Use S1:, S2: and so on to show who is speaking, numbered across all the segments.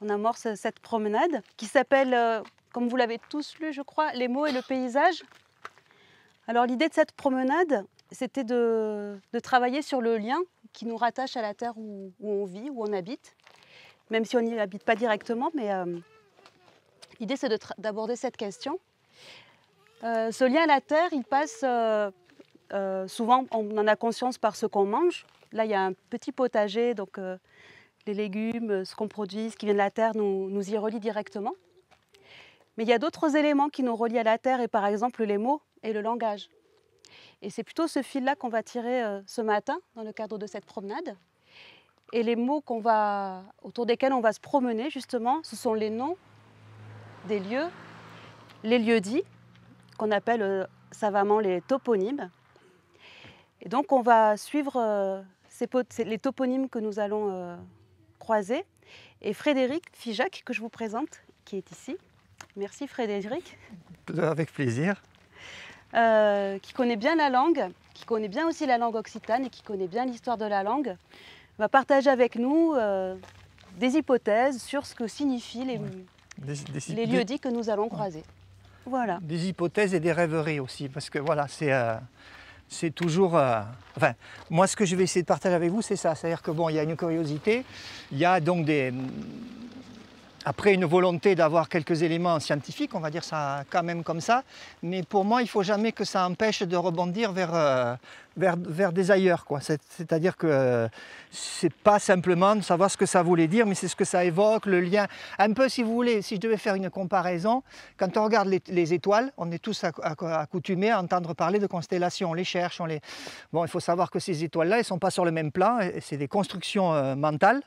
S1: On amorce euh, cette promenade qui s'appelle, euh, comme vous l'avez tous lu, je crois, Les mots et le paysage. Alors l'idée de cette promenade, c'était de, travailler sur le lien qui nous rattache à la terre où, on vit, où on habite, même si on n'y habite pas directement, mais euh, l'idée c'est d'aborder cette question. ce lien à la terre, il passe souvent, on en a conscience par ce qu'on mange. Là, il y a un petit potager, donc les légumes, ce qu'on produit, ce qui vient de la terre, nous, nous y relie directement. Mais il y a d'autres éléments qui nous relient à la terre, et par exemple les mots et le langage. Et c'est plutôt ce fil-là qu'on va tirer euh, ce matin dans le cadre de cette promenade. Et les mots qu'on va, autour desquels on va se promener, justement, ce sont les noms des lieux, les lieux dits, qu'on appelle euh, savamment les toponymes. Et donc on va suivre euh, les toponymes que nous allons et Frédéric Fijac, que je vous présente, qui est ici. Merci Frédéric.
S2: Avec plaisir.
S1: Euh, qui connaît bien la langue, qui connaît bien aussi la langue occitane et qui connaît bien l'histoire de la langue, va partager avec nous euh, des hypothèses sur ce que signifient
S2: les, lieux
S1: dits que nous allons croiser. Voilà.
S2: Des hypothèses et des rêveries aussi, parce que voilà, c'est... Euh, c'est toujours. Euh, enfin, moi, ce que je vais essayer de partager avec vous, c'est ça. C'est-à-dire que bon, il y a une curiosité, il y a donc des. Après, une volonté d'avoir quelques éléments scientifiques, on va dire ça quand même comme ça, mais pour moi, il ne faut jamais que ça empêche de rebondir vers, euh, vers, des ailleurs. C'est-à-dire que euh, c'est pas simplement de savoir ce que ça voulait dire, mais c'est ce que ça évoque, le lien. Un peu, si vous voulez, si je devais faire une comparaison, quand on regarde les, étoiles, on est tous accoutumés à entendre parler de constellations, on les cherche, on les... Bon, il faut savoir que ces étoiles-là, elles ne sont pas sur le même plan, c'est des constructions euh, mentales.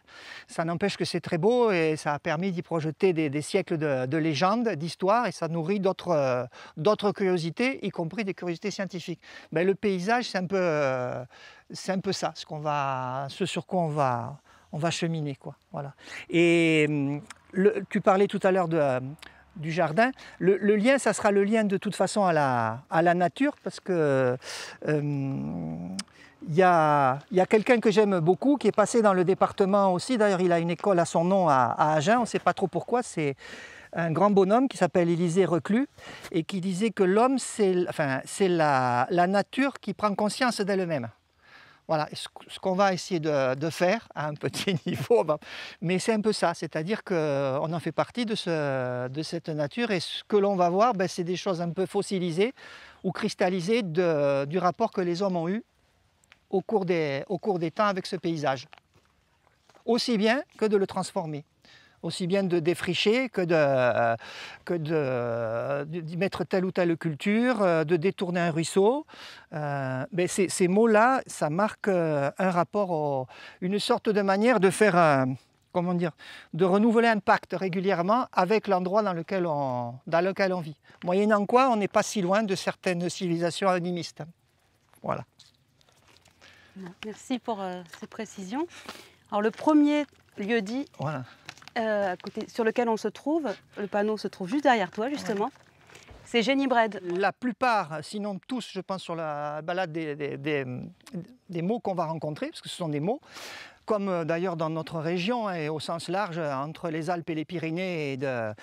S2: Ça n'empêche que c'est très beau et ça a permis d'y projeter des, siècles de, légendes, d'histoires, et ça nourrit d'autres euh, d'autres curiosités, y compris des curiosités scientifiques. mais ben, le paysage, c'est un peu euh, c'est un peu ça, ce, qu'on va, ce sur quoi on va, on va cheminer. Quoi. Voilà. Et mm, le, tu parlais tout à l'heure de, euh, du jardin. Le, lien, ça sera le lien de toute façon à la, à la nature, parce que il euh, mm, y a, y a quelqu'un que j'aime beaucoup qui est passé dans le département aussi. D'ailleurs, il a une école à son nom à, à Agen, on ne sait pas trop pourquoi. C'est un grand bonhomme qui s'appelle Élisée Reclus et qui disait que l'homme, c'est enfin, la, la nature qui prend conscience d'elle-même. Voilà, ce qu'on va essayer de, faire à un petit niveau, mais c'est un peu ça, c'est-à-dire qu'on en fait partie de, ce, de, cette nature et ce que l'on va voir, ben, c'est des choses un peu fossilisées ou cristallisées du rapport que les hommes ont eu au cours, des, au cours des temps avec ce paysage, aussi bien que de le transformer aussi bien de défricher que de, euh, que de, d'y mettre telle ou telle culture, euh, de détourner un ruisseau. Euh, mais ces, mots-là, ça marque un rapport, une sorte de manière de faire, comment dire, de renouveler un pacte régulièrement avec l'endroit dans lequel on, dans lequel on vit. Moyennant quoi, on n'est pas si loin de certaines civilisations animistes. Voilà.
S1: Merci pour ces précisions. Alors le premier lieu dit voilà. Euh, sur lequel on se trouve. Le panneau se trouve juste derrière toi, justement. C'est Jenny Bread. La plupart, sinon tous, je pense, sur la balade des,
S2: mots qu'on va rencontrer, parce que ce sont des mots, comme euh, d'ailleurs dans notre région hein, et au sens large, euh, entre les Alpes et les Pyrénées et de,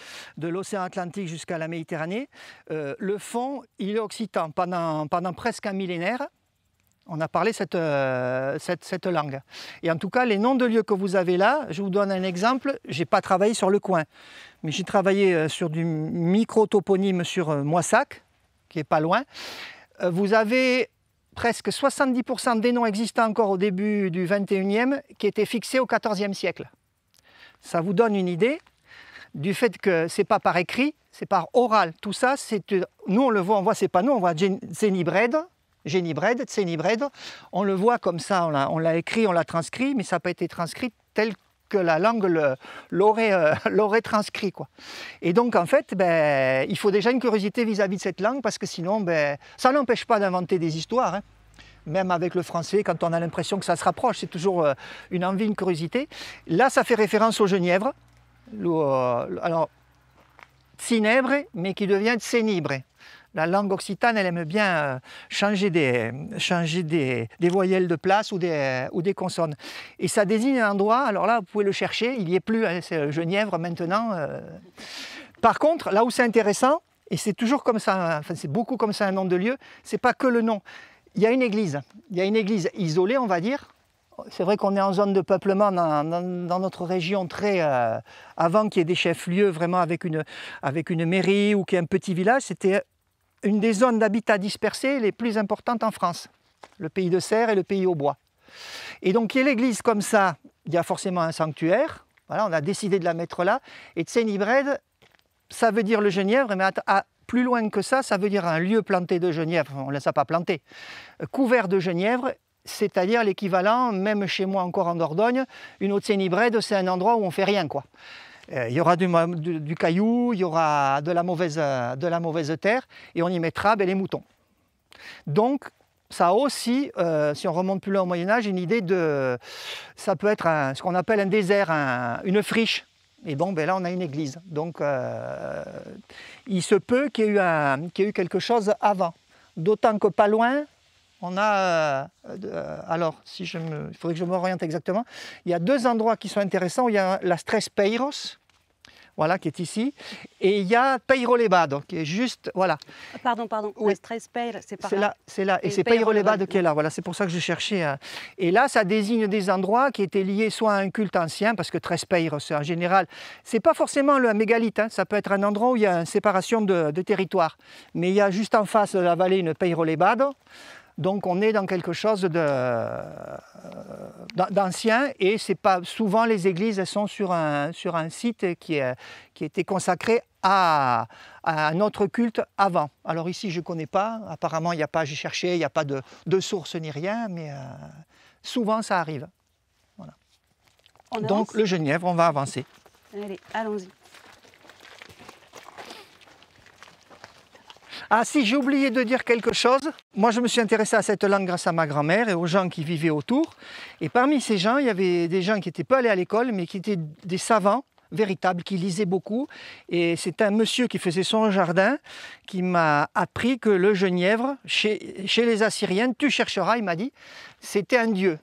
S2: l'océan Atlantique jusqu'à la Méditerranée, le fond, il est occitan pendant presque un millénaire on a parlé euh, cette, cette, langue. Et en tout cas, les noms de lieux que vous avez là, je vous donne un exemple. Je n'ai pas travaillé sur le coin, mais j'ai travaillé euh, sur du micro-toponyme sur euh, Moissac, qui est pas loin. Vous avez presque 70% des noms existants encore au début du 21e qui étaient fixés au 14e siècle. Ça vous donne une idée du fait que c'est pas par écrit, c'est par oral. Tout ça, nous on le voit, on voit ces panneaux, on voit Zenibred, Génibred, On le voit comme ça, on l'a écrit, on l'a transcrit, mais ça n'a pas été transcrit tel que la langue euh, l'aurait transcrit. Quoi. Et donc, en fait, ben, il faut déjà une curiosité vis-à-vis de cette langue, parce que sinon, ben, ça n'empêche pas d'inventer des histoires. Hein. Même avec le français, quand on a l'impression que ça se rapproche, c'est toujours euh, une envie, une curiosité. Là, ça fait référence au Genièvre. Euh, alors, mais qui devient Cénibre. La langue occitane, elle aime bien euh, changer des, changer des, voyelles de place ou des, euh, ou des consonnes. Et ça désigne un endroit, alors là, vous pouvez le chercher, il n'y est plus, hein, c'est euh, Genièvre maintenant. Par contre, là où c'est intéressant, et c'est toujours comme ça, hein, enfin c'est beaucoup comme ça un nom de lieu, c'est pas que le nom. Il y a une église, il y a une église isolée, on va dire. C'est vrai qu'on est en zone de peuplement dans, notre région très avant qu'il y ait des chefs-lieux vraiment avec une, avec une mairie ou qu'il y ait un petit village, c'était une des zones d'habitat dispersé les plus importantes en France, le pays de serre et le pays au bois. Et donc, il y a l'église comme ça, il y a forcément un sanctuaire. Voilà, on a décidé de la mettre là. Et de ça veut dire le genièvre, mais à, ah, plus loin que ça, ça veut dire un lieu planté de genièvre. On ne laisse pas planter. Euh, couvert de genièvre, c'est-à-dire l'équivalent, même chez moi encore en Dordogne, une autre cénibred c'est un endroit où on fait rien, quoi. Euh, il y aura du, caillou, il y aura de la mauvaise, de la mauvaise terre, et on y mettra ben, les moutons. Donc, ça a aussi, euh, si on remonte plus loin au Moyen Âge, une idée de... Ça peut être ce qu'on appelle un désert, une friche. Et bon, ben, là, on a une église. Donc, euh, il se peut qu'il y, ait eu quelque chose avant. D'autant que pas loin, on a... alors, si il faudrait que je m'oriente exactement. Il y a deux endroits qui sont intéressants. il y a la Strespeiros, voilà, qui est ici. Et il y a Peyrolebad, qui est juste, voilà.
S1: Ah, pardon, pardon, oui. c'est par là.
S2: C'est là, et c'est Peyrolebad qui est là, voilà, c'est pour ça que je cherchais. Hein. Et là, ça désigne des endroits qui étaient liés soit à un culte ancien, parce que Trespeyre, c'est en général, c'est pas forcément le mégalithe, hein. ça peut être un endroit où il y a une séparation de, de territoire. Mais il y a juste en face de la vallée une Peyrolebad, donc on est dans quelque chose euh, d'ancien et c'est pas souvent les églises sont sur un, sur un site qui, est, qui était consacré à, un autre culte avant. Alors ici je ne connais pas, apparemment il n'y a pas, j'ai cherché, il n'y a pas de, de, source ni rien, mais euh, souvent ça arrive. Donc le Genièvre, on va avancer.
S1: Allez, allons-y.
S2: Ah si, j'ai oublié de dire quelque chose. Moi, je me suis intéressé à cette langue grâce à ma grand-mère et aux gens qui vivaient autour. Et parmi ces gens, il y avait des gens qui n'étaient pas allés à l'école, mais qui étaient des savants véritables, qui lisaient beaucoup. Et c'est un monsieur qui faisait son jardin qui m'a appris que le genièvre, chez les Assyriens, tu chercheras, il m'a dit, c'était un dieu.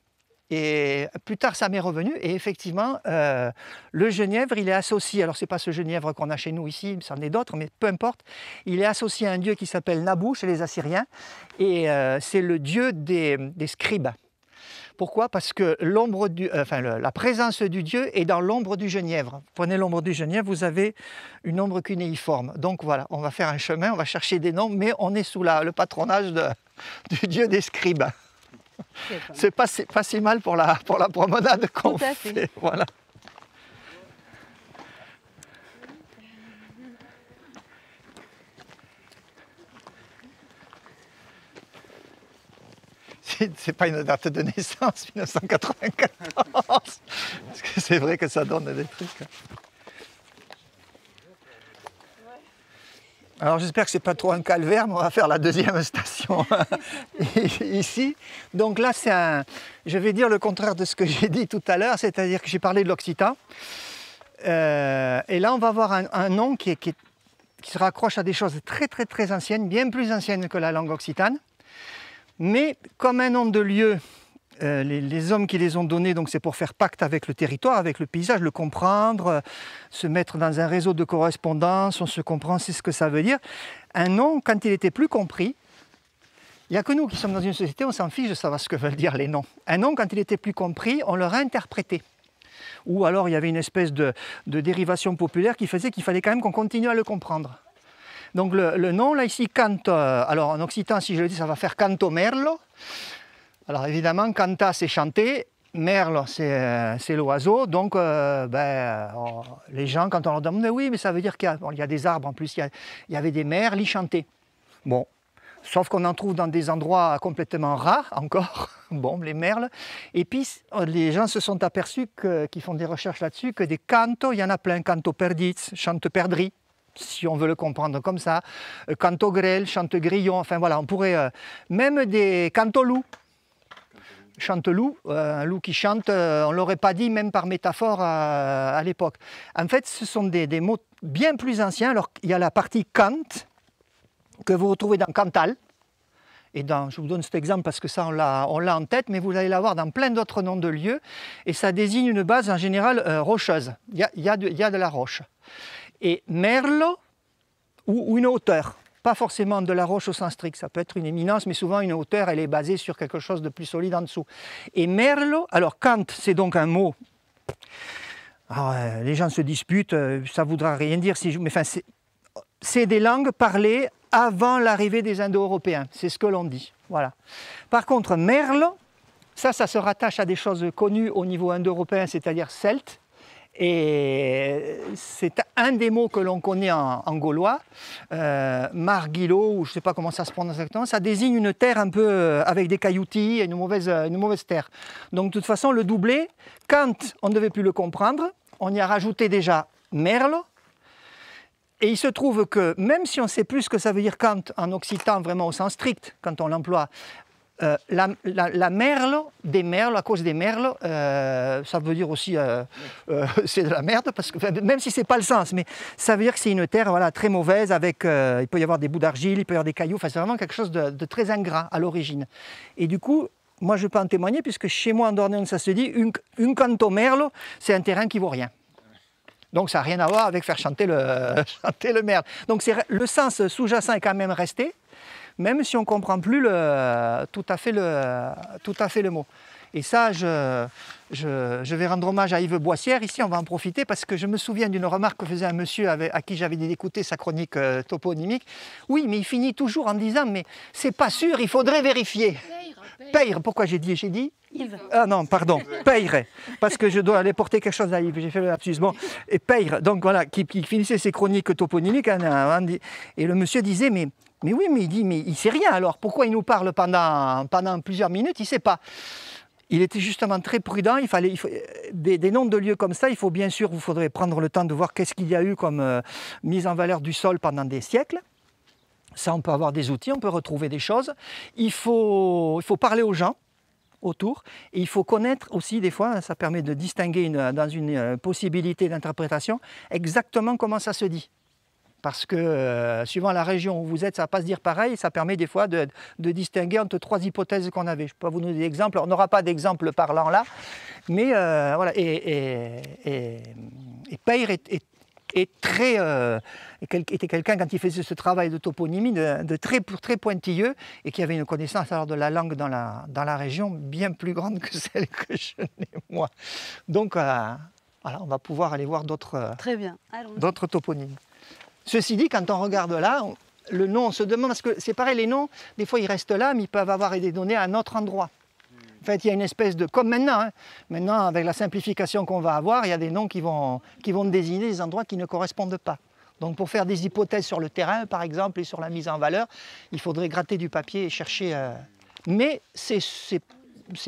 S2: Et euh, plus tard, ça m'est revenu. Et effectivement, euh, le genièvre, il est associé. Alors, c'est pas ce genièvre qu'on a chez nous ici, mais ça est d'autres, mais peu importe. Il est associé à un dieu qui s'appelle Nabou chez les Assyriens. Et euh, c'est le dieu des, scribes. Pourquoi Parce que l'ombre du, enfin, la présence du dieu est dans l'ombre du genièvre. Prenez l'ombre du genièvre, vous avez une ombre cunéiforme. Donc voilà, on va faire un chemin, on va chercher des noms, mais on est sous le patronage du dieu des scribes. C'est pas, si mal pour la, promenade qu'on Voilà. c'est pas une date de naissance, 1994. Parce que c'est vrai que ça donne des trucs. Hein. Alors j'espère que ce n'est pas trop un calvaire, mais on va faire la deuxième station hein. ici. Donc là, c'est je vais dire le contraire de ce que j'ai dit tout à l'heure, c'est-à-dire que j'ai parlé de l'occitan. Euh, et là, on va voir un, nom qui, qui, se raccroche à des choses très très très anciennes, bien plus anciennes que la langue occitane. Mais comme un nom de lieu euh, les, hommes qui les ont donnés, donc c'est pour faire pacte avec le territoire, avec le paysage, le comprendre, euh, se mettre dans un réseau de correspondance, on se comprend, c'est ce que ça veut dire. Un nom, quand il était plus compris, il n'y a que nous qui sommes dans une société, on s'en fiche de savoir ce que veulent dire les noms. Un nom, quand il était plus compris, on leur a ou alors il y avait une espèce de, dérivation populaire qui faisait qu'il fallait quand même qu'on continue à le comprendre. Donc le, le nom, là ici, Canto, euh, alors en occitan, si je le dis, ça va faire Canto Merlo, alors évidemment, Canta, c'est chanter, Merle, euh, c'est l'oiseau. Donc, euh, ben, euh, les gens, quand on leur demande, oui, mais ça veut dire qu'il y, a des arbres en plus, il y, avait des merles, ils chantaient. Bon, sauf qu'on en trouve dans des endroits complètement rares encore, bon, les merles. Et puis, les gens se sont aperçus, qu'ils qui font des recherches là-dessus, que des cantos, il y en a plein, canto perdits, chante perdri, si on veut le comprendre comme ça, canto grêle, chante grillon, enfin voilà, on pourrait, même des canto loups, Chanteloup, euh, un loup qui chante, euh, on ne l'aurait pas dit même par métaphore à, l'époque. En fait, ce sont des, mots bien plus anciens. Alors, il y a la partie Kant, que vous retrouvez dans Cantal. Et dans, je vous donne cet exemple parce que ça, on l'a en tête, mais vous allez l'avoir dans plein d'autres noms de lieux. Et ça désigne une base en général euh, rocheuse. Il y a, de la roche. Et Merlo ou une hauteur pas forcément de la roche au sens strict, ça peut être une éminence, mais souvent une hauteur, elle est basée sur quelque chose de plus solide en dessous. Et merlo, alors Kant, c'est donc un mot. Ah, euh, les gens se disputent, euh, ça voudra rien dire, si mais enfin, c'est des langues parlées avant l'arrivée des Indo-Européens, c'est ce que l'on dit. Voilà. Par contre, merlo, ça, ça se rattache à des choses connues au niveau indo-européen, c'est-à-dire celte, et c'est un des mots que l'on connaît en, gaulois, euh, ou je ne sais pas comment ça se prononce exactement, ça désigne une terre un peu euh, avec des cailloutis et euh, une mauvaise, terre. Donc de toute façon, le doublé, quand on ne devait plus le comprendre, on y a rajouté déjà merle. Et il se trouve que même si on sait plus ce que ça veut dire Kant en occitan, vraiment au sens strict, quand on l'emploie, euh, la, merle, des merles, à cause des merles, euh, ça veut dire aussi euh, euh c'est de la merde, parce que, même si c'est pas le sens, mais ça veut dire que c'est une terre voilà, très mauvaise, avec, il peut y avoir des bouts d'argile, il peut y avoir des cailloux, c'est vraiment quelque chose de, très ingrat à l'origine. Et du coup, moi je peux en témoigner, puisque chez moi en Dordogne, ça se dit, une, canto merle, c'est un terrain qui vaut rien. Donc ça n'a rien à voir avec faire chanter le, chanter le merde. Donc le sens sous-jacent est quand même resté, même si on ne comprend plus tout, à fait le, tout à fait le mot. Et ça, je, vais rendre hommage à Yves Boissière. Ici, on va en profiter parce que je me souviens d'une remarque que faisait un monsieur à qui j'avais d'écouter sa chronique euh, toponymique. Oui, mais il finit toujours en disant Mais c'est pas sûr, il faudrait vérifier. Peyre, pourquoi j'ai dit J'ai dit Yves. Ah non, pardon, Peyre, parce que je dois aller porter quelque chose à Yves, j'ai fait le lapsus. et Peyre, donc voilà, qui, finissait ses chroniques toponymiques, hein, hein, hein, et le monsieur disait, mais mais oui, mais il dit, mais il sait rien alors. Pourquoi il nous parle pendant, pendant plusieurs minutes Il sait pas. Il était justement très prudent. Il fallait, euh, des, noms de lieux comme ça, il faut bien sûr, vous faudrait prendre le temps de voir qu'est-ce qu'il y a eu comme euh, mise en valeur du sol pendant des siècles. Ça, on peut avoir des outils, on peut retrouver des choses. Il faut, il faut parler aux gens autour. Et il faut connaître aussi, des fois, ça permet de distinguer dans une euh, possibilité d'interprétation exactement comment ça se dit parce que euh, suivant la région où vous êtes, ça ne va pas se dire pareil. Ça permet des fois de, distinguer entre trois hypothèses qu'on avait. Je peux vous donner des exemples. On n'aura pas d'exemple parlant là, mais euh, voilà. Et, et, Peyre euh, était quelqu'un quand il faisait ce travail de toponymie de, très très pointilleux et qui avait une connaissance alors de la langue dans la région bien plus grande que celle que je n'ai moi. Donc on va pouvoir aller voir d'autres d'autres toponymes. Ceci dit, quand on regarde là, le nom, on se demande, parce que c'est pareil, les noms, des fois ils restent là, mais ils peuvent avoir des données à un autre endroit. En fait, il y a une espèce de... Comme maintenant, hein. maintenant avec la simplification qu'on va avoir, il y a des noms qui vont, qui vont désigner des endroits qui ne correspondent pas. Donc pour faire des hypothèses sur le terrain, par exemple, et sur la mise en valeur, il faudrait gratter du papier et chercher... Euh, mais c'est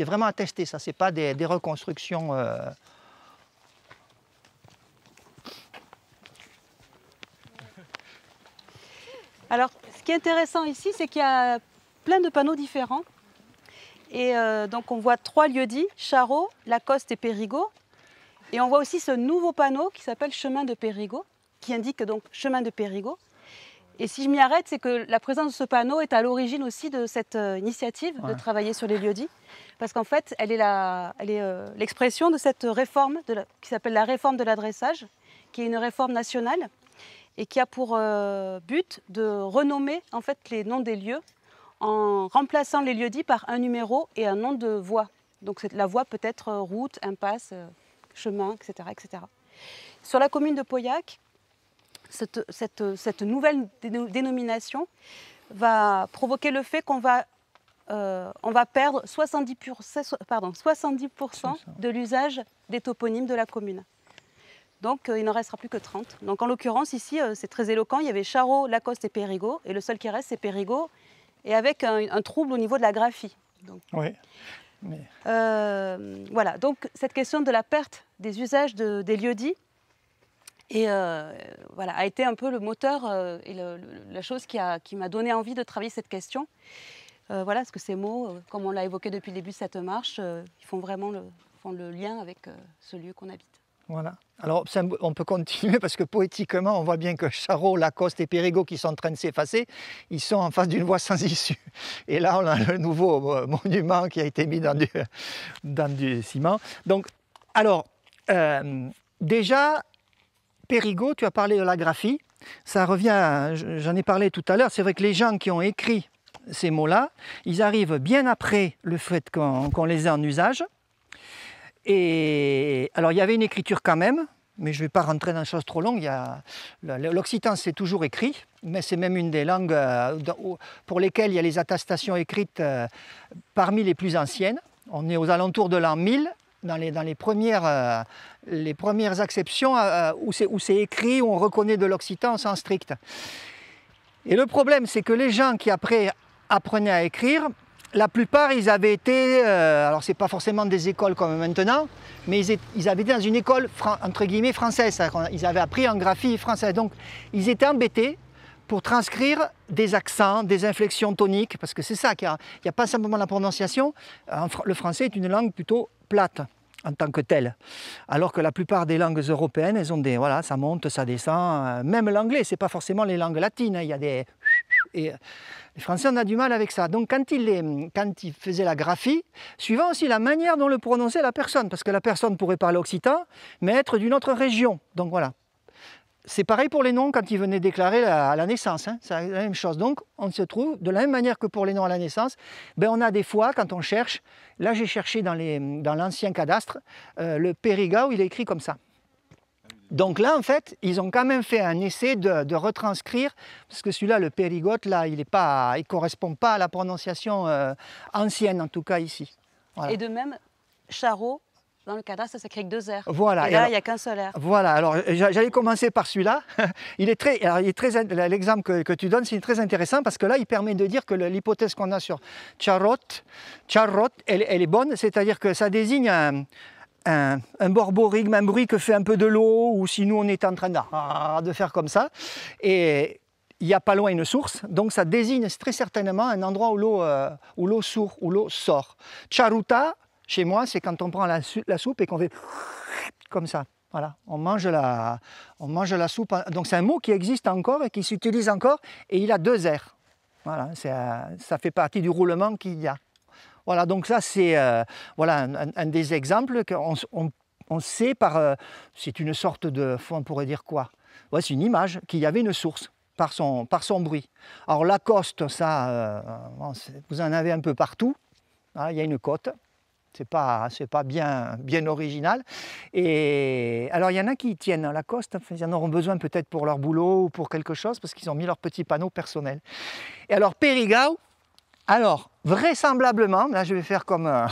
S2: vraiment à tester, ça, c'est pas des, reconstructions... Euh,
S1: Alors, ce qui est intéressant ici, c'est qu'il y a plein de panneaux différents. Et euh, donc, on voit trois lieux-dits, Charot, Lacoste et Périgot. Et on voit aussi ce nouveau panneau qui s'appelle Chemin de Périgot, qui indique donc Chemin de Périgot. Et si je m'y arrête, c'est que la présence de ce panneau est à l'origine aussi de cette euh, initiative de travailler sur les lieux-dits, parce qu'en fait, elle est euh, l'expression de cette réforme qui s'appelle la réforme de l'adressage, qui est une réforme nationale et qui a pour euh, but de renommer en fait les noms des lieux en remplaçant les lieux dits par un numéro et un nom de voie. Donc la voie peut être euh, route, impasse, euh, chemin, etc. etc. Sur la commune de Pauillac, cette, nouvelle dénomination va provoquer le fait qu'on va, on va perdre 70%, pardon, 70 de l'usage des toponymes de la commune. Donc euh, il n'en restera plus que 30. Donc en l'occurrence ici, euh, c'est très éloquent, il y avait Charot, Lacoste et Périgot, et le seul qui reste, c'est Périgot, et avec un, trouble au niveau de la graphie. oui. Euh, voilà, donc cette question de la perte des usages des lieux-dits voilà, a été un peu le moteur et la chose qui, m'a qui donné envie de travailler cette question. voilà, parce que ces mots, comme on l'a évoqué depuis le début de cette marche, ils font vraiment le, font le lien avec ce lieu qu'on habite.
S2: Voilà. Alors on peut continuer parce que poétiquement, on voit bien que Charot, Lacoste et Périgo qui sont en train de s'effacer, ils sont en face d'une voie sans issue. Et là, on a le nouveau euh, monument qui a été mis dans du, ciment. Donc, alors, euh, déjà, Périgot, tu as parlé de la graphie. Ça revient, j'en ai parlé tout à l'heure, c'est vrai que les gens qui ont écrit ces mots-là, ils arrivent bien après le fait qu'on les ait en usage. Et alors, il y avait une écriture quand même, mais je ne vais pas rentrer dans des choses trop longues. L'occitan, c'est toujours écrit, mais c'est même une des langues euh, pour lesquelles il y a les attestations écrites euh, parmi les plus anciennes. On est aux alentours de l'an 1000, dans les, premières, exceptions euh, où c'est écrit, où on reconnaît de l'occitan en sens strict. Et le problème, c'est que les gens qui après apprenaient à écrire, la plupart, ils avaient été, alors euh, alors c'est pas forcément des écoles comme maintenant, mais ils, avaient été dans une école entre guillemets française. Ils avaient appris en graphie française. Donc ils étaient embêtés pour transcrire des accents, des inflexions toniques, parce que c'est ça Il n'y a pas simplement la prononciation. Le français est une langue plutôt plate en tant que telle. Alors que la plupart des langues européennes, elles ont des voilà, ça monte, ça descend. Euh, même l'anglais, c'est pas forcément les langues latines. Hein. Il y a des et euh, les Français, on a du mal avec ça. Donc quand il, faisait la graphie, suivant aussi la manière dont le prononçait la personne, parce que la personne pourrait parler occitan, mais être d'une autre région. Donc voilà. C'est pareil pour les noms quand ils venaient déclarer à la naissance, hein. c'est la même chose. Donc on se trouve de la même manière que pour les noms à la naissance, ben, on a des fois quand on cherche, là j'ai cherché dans l'ancien cadastre, euh, le le où il est écrit comme ça. Donc là, en fait, ils ont quand même fait un essai de, retranscrire, parce que celui-là, le périgote, là, il ne correspond pas à la prononciation euh, ancienne, en tout cas ici. Et de
S1: même, charot, dans le cadastre, ça s'écrit avec deux airs.
S2: Voilà. Et là, il n'y a qu'un seul air. Voilà. Alors, j'allais commencer par celui-là. il est très, est très, l'exemple que, tu donnes, c'est très intéressant parce que là, il permet de dire que l'hypothèse qu'on a sur charot, charrot, elle, elle est bonne, c'est-à-dire que ça désigne un, un, borborigme, un bruit que fait un peu de l'eau, ou si nous on est en train de, ah, faire comme ça. Et il n'y a pas loin une source, donc ça désigne très certainement un endroit où l'eau euh, où l'eau sourd, où l'eau sort. Charuta, chez moi, c'est quand on prend la, soupe et qu'on fait comme ça. Voilà, on mange la, on mange la soupe. Donc c'est un mot qui existe encore et qui s'utilise encore, et il a deux airs. Voilà, euh, ça fait partie du roulement qu'il y a. Voilà, donc ça c'est euh, voilà, un, des exemples qu'on on, on sait par... Euh, c'est une sorte de... On pourrait dire quoi voici C'est une image qu'il y avait une source. Par son, par son bruit. Alors la ça, euh, vous en avez un peu partout. Hein, il y a une côte, c'est pas, c'est pas bien, bien original. Et alors il y en a qui tiennent à hein, la ils en auront besoin peut-être pour leur boulot ou pour quelque chose parce qu'ils ont mis leur petit panneau personnel. Et alors Périgao, alors, vraisemblablement, là je vais faire comme, euh,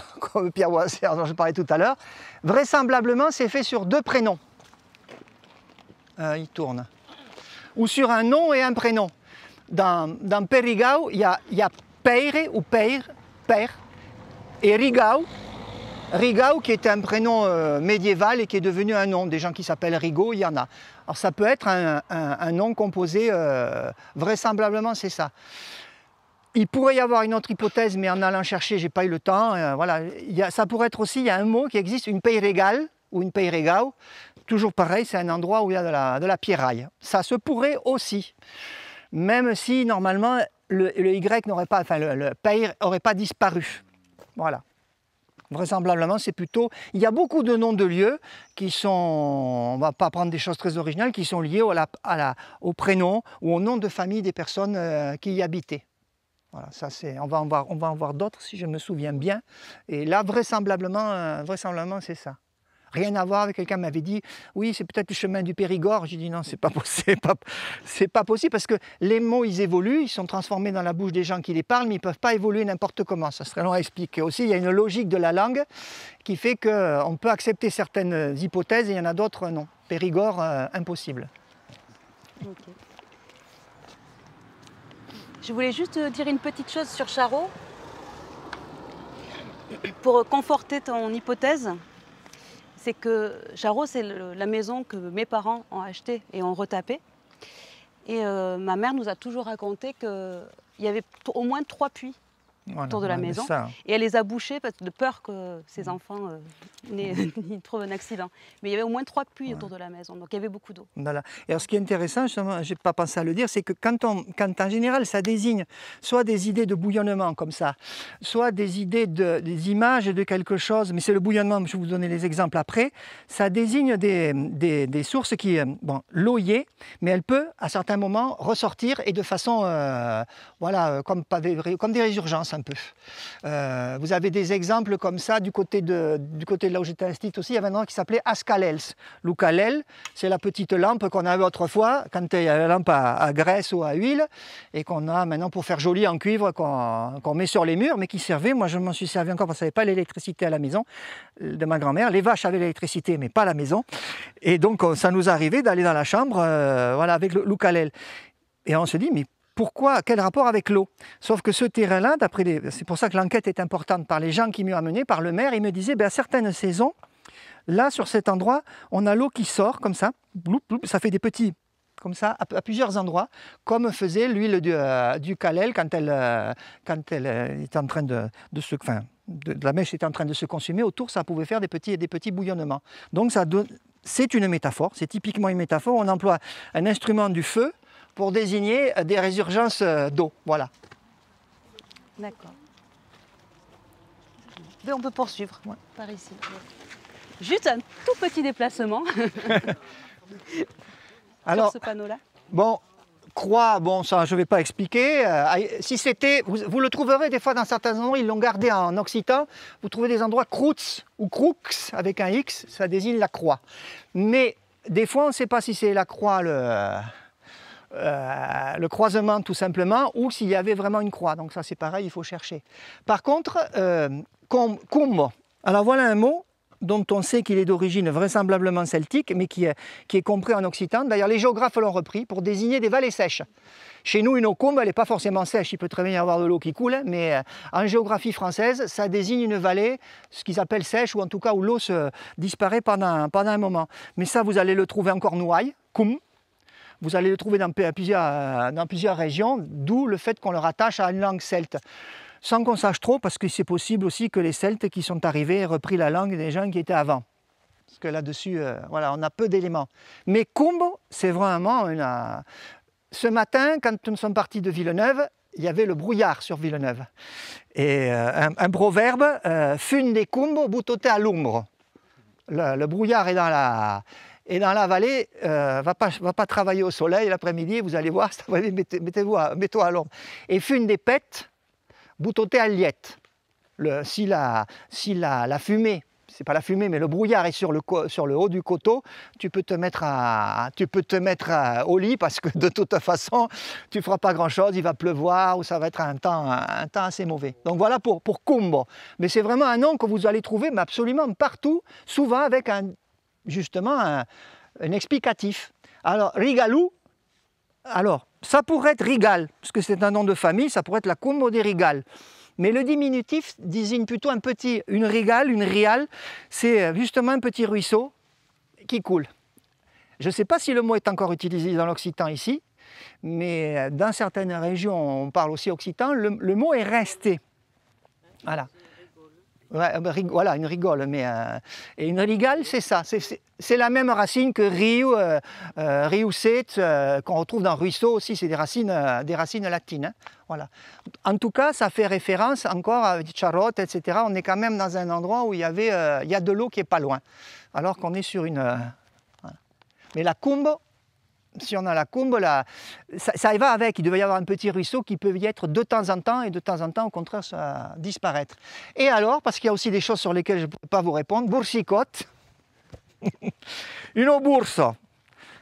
S2: Pierre Wasser dont je parlais tout à l'heure, vraisemblablement c'est fait sur deux prénoms. Euh, il tourne. Ou sur un nom et un prénom. Dans, dans il y a, y Peire ou Peire, Père, et Rigao. Rigao qui est un prénom euh, médiéval et qui est devenu un nom. Des gens qui s'appellent Rigaud, il y en a. Alors ça peut être un nom composé, vraisemblablement c'est ça. Il pourrait y avoir une autre hypothèse, mais en allant chercher, j'ai pas eu le temps. Euh, voilà, il ça pourrait être aussi, il y a un mot qui existe, une paye ou une paye Toujours pareil, c'est un endroit où il y a de la, pierraille. Ça se pourrait aussi, même si normalement le, Y n'aurait pas, enfin le, le pas disparu. Voilà. Vraisemblablement, c'est plutôt. Il y a beaucoup de noms de lieux qui sont, on va pas prendre des choses très originales, qui sont liés au prénom ou au nom de famille des personnes euh, qui y habitaient. Voilà, ça c'est, on va en voir, on va en d'autres si je me souviens bien. Et là, euh, vraisemblablement, c'est ça. Rien à voir avec quelqu'un m'avait dit, oui, c'est peut-être le chemin du Périgord. J'ai dit non, c'est pas possible, c'est pas, possible parce que les mots ils évoluent, ils sont transformés dans la bouche des gens qui les parlent, mais ils peuvent pas évoluer n'importe comment. Ça serait long à expliquer. Aussi, il y a une logique de la langue qui fait que euh, on peut accepter certaines hypothèses et il y en a d'autres non. Périgord, euh, impossible.
S1: Je voulais juste euh, dire une petite chose sur Charot pour euh, conforter ton hypothèse. C'est que Charot, c'est la maison que mes parents ont achetée et ont retapée. Et euh, ma mère nous a toujours raconté qu'il y avait au moins trois puits autour de la maison. Et elle les a bouchés parce de peur que ses enfants euh, trouvent un accident. Mais il y avait au moins trois puits autour de la maison, donc il y avait beaucoup d'eau.
S2: Voilà. ce qui est intéressant, je n'ai pas pensé à le dire, c'est que quand, on, en général ça désigne soit des idées de bouillonnement comme ça, soit des idées de, des images de quelque chose, mais c'est le bouillonnement, je vais vous donner les exemples après, ça désigne des, sources qui, euh, bon, l'eau y est, mais elle peut à certains moments ressortir et de façon, euh, voilà, euh, comme, comme des résurgences peu. Euh, vous avez des exemples comme ça du côté de, du côté de là où j'étais aussi, il y avait un endroit qui s'appelait Ascalels. L'Oukalel, c'est la petite lampe qu'on avait autrefois quand il y avait la lampe à, graisse ou à huile et qu'on a maintenant pour faire joli en cuivre qu'on met sur les murs mais qui servait, moi je m'en suis servi encore parce qu'on avait pas l'électricité à la maison euh, de ma grand-mère. Les vaches avaient l'électricité mais pas la maison. Et donc euh, ça nous arrivait d'aller dans la chambre voilà, avec l'Oukalel. Et on se dit, mais pourquoi Quel rapport avec l'eau Sauf que ce terrain-là, c'est pour ça que l'enquête est importante par les gens qui m'y ont amené, par le maire, il me disait, ben, certaines saisons, là, sur cet endroit, on a l'eau qui sort comme ça, ça fait des petits comme ça à, plusieurs endroits, comme faisait l'huile euh, du, calel quand elle, euh, quand elle euh, est en train de, se... la mèche est en train de se consumer, autour ça pouvait faire des petits, des petits bouillonnements. Donc c'est une métaphore, c'est typiquement une métaphore. On emploie un instrument du feu pour désigner des résurgences d'eau. Voilà.
S1: D'accord. Ben, on peut poursuivre par ici. Juste un tout petit déplacement. Alors, ce panneau-là.
S2: Bon, croix, bon, ça, je ne vais pas expliquer. Euh, si c'était, vous, le trouverez des fois dans certains endroits, ils l'ont gardé en occitan. Vous trouvez des endroits croûts ou croux avec un X, ça désigne la croix. Mais des fois, on ne sait pas si c'est la croix le euh, le croisement tout simplement, ou s'il y avait vraiment une croix. Donc ça c'est pareil, il faut chercher. Par contre, euh, alors voilà un mot dont on sait qu'il est d'origine vraisemblablement celtique, mais qui est, qui est compris en occitan. D'ailleurs, les géographes l'ont repris pour désigner des vallées sèches. Chez nous, une eau-combe, elle n'est pas forcément sèche, il peut très bien y avoir de l'eau qui coule, mais euh, en géographie française, ça désigne une vallée, ce qu'ils appellent sèche, ou en tout cas où l'eau se disparaît pendant, pendant un moment. Mais ça, vous allez le trouver encore nouaille, cum, vous allez le trouver dans, plusieurs, régions, d'où le fait qu'on le rattache à une langue celte. Sans qu'on sache trop, parce que c'est possible aussi que les Celtes qui sont arrivés aient repris la langue des gens qui étaient avant. Parce que là-dessus, euh, voilà, on a peu d'éléments. Mais Combo, c'est vraiment une... Euh, ce matin, quand nous sommes partis de Villeneuve, il y avait le brouillard sur Villeneuve. Et euh, un, proverbe, fun des combo boutoté à l'ombre. le, brouillard est dans la, et dans la vallée, euh, va, pas, va pas travailler au soleil l'après-midi, vous allez voir, mettez, vous à, à l'ombre. Et fume des pètes, boutoté à liette. Le, si la, si la, la fumée c'est pas la fumée, mais le brouillard est sur le, sur le haut du coteau, tu peux te mettre, à, tu peux te mettre euh, au lit parce que de toute façon, tu feras pas grand-chose, il va pleuvoir ou ça va être un temps, un temps assez mauvais. Donc voilà pour, pour Kumbo. Mais c'est vraiment un nom que vous allez trouver mais absolument partout, souvent avec un justement un, explicatif. Alors, Rigalou, alors, ça pourrait être Rigal, parce que c'est un nom de famille, ça pourrait être la combo des rigales. Mais le diminutif désigne plutôt un petit, une Rigale, une Riale, c'est justement un petit ruisseau qui coule. Je ne sais pas si le mot est encore utilisé dans l'occitan ici, mais dans certaines régions, on parle aussi occitan, le, le mot est resté. Voilà. Euh, voilà, une rigole. Mais, euh, et une rigale, c'est ça. C'est la même racine que riu, euh, euh, qu'on retrouve dans ruisseau aussi. C'est des racines, des racines latines. Hein. Voilà. En tout cas, ça fait référence encore à charotte, etc. On est quand même dans un endroit où il y, avait, il y a de l'eau qui est pas loin. Alors qu'on est sur une. Mais la combe, si on a la combe, ça, y va avec. Il devait y avoir un petit ruisseau qui peut y être de temps en temps et de temps en temps, au contraire, ça disparaître. Et alors, parce qu'il y a aussi des choses sur lesquelles je ne peux pas vous répondre, boursicote, une bourse.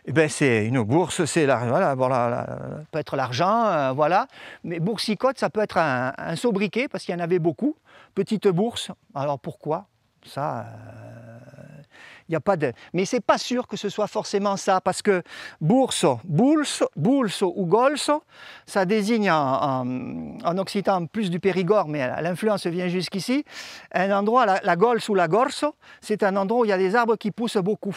S2: Eh ben c'est une bourse, c'est la, voilà, voilà, peut être l'argent, euh, voilà. Mais boursicote, ça peut être un, sobriquet parce qu'il y en avait beaucoup. Petite bourse. Alors pourquoi ça euh, n'y a pas de... Mais c'est pas sûr que ce soit forcément ça, parce que Bourse, bulso, bulso ou golso, ça désigne en, occitan plus du Périgord, mais l'influence vient jusqu'ici, un endroit, la, la ou la gorso, c'est un endroit où il y a des arbres qui poussent beaucoup.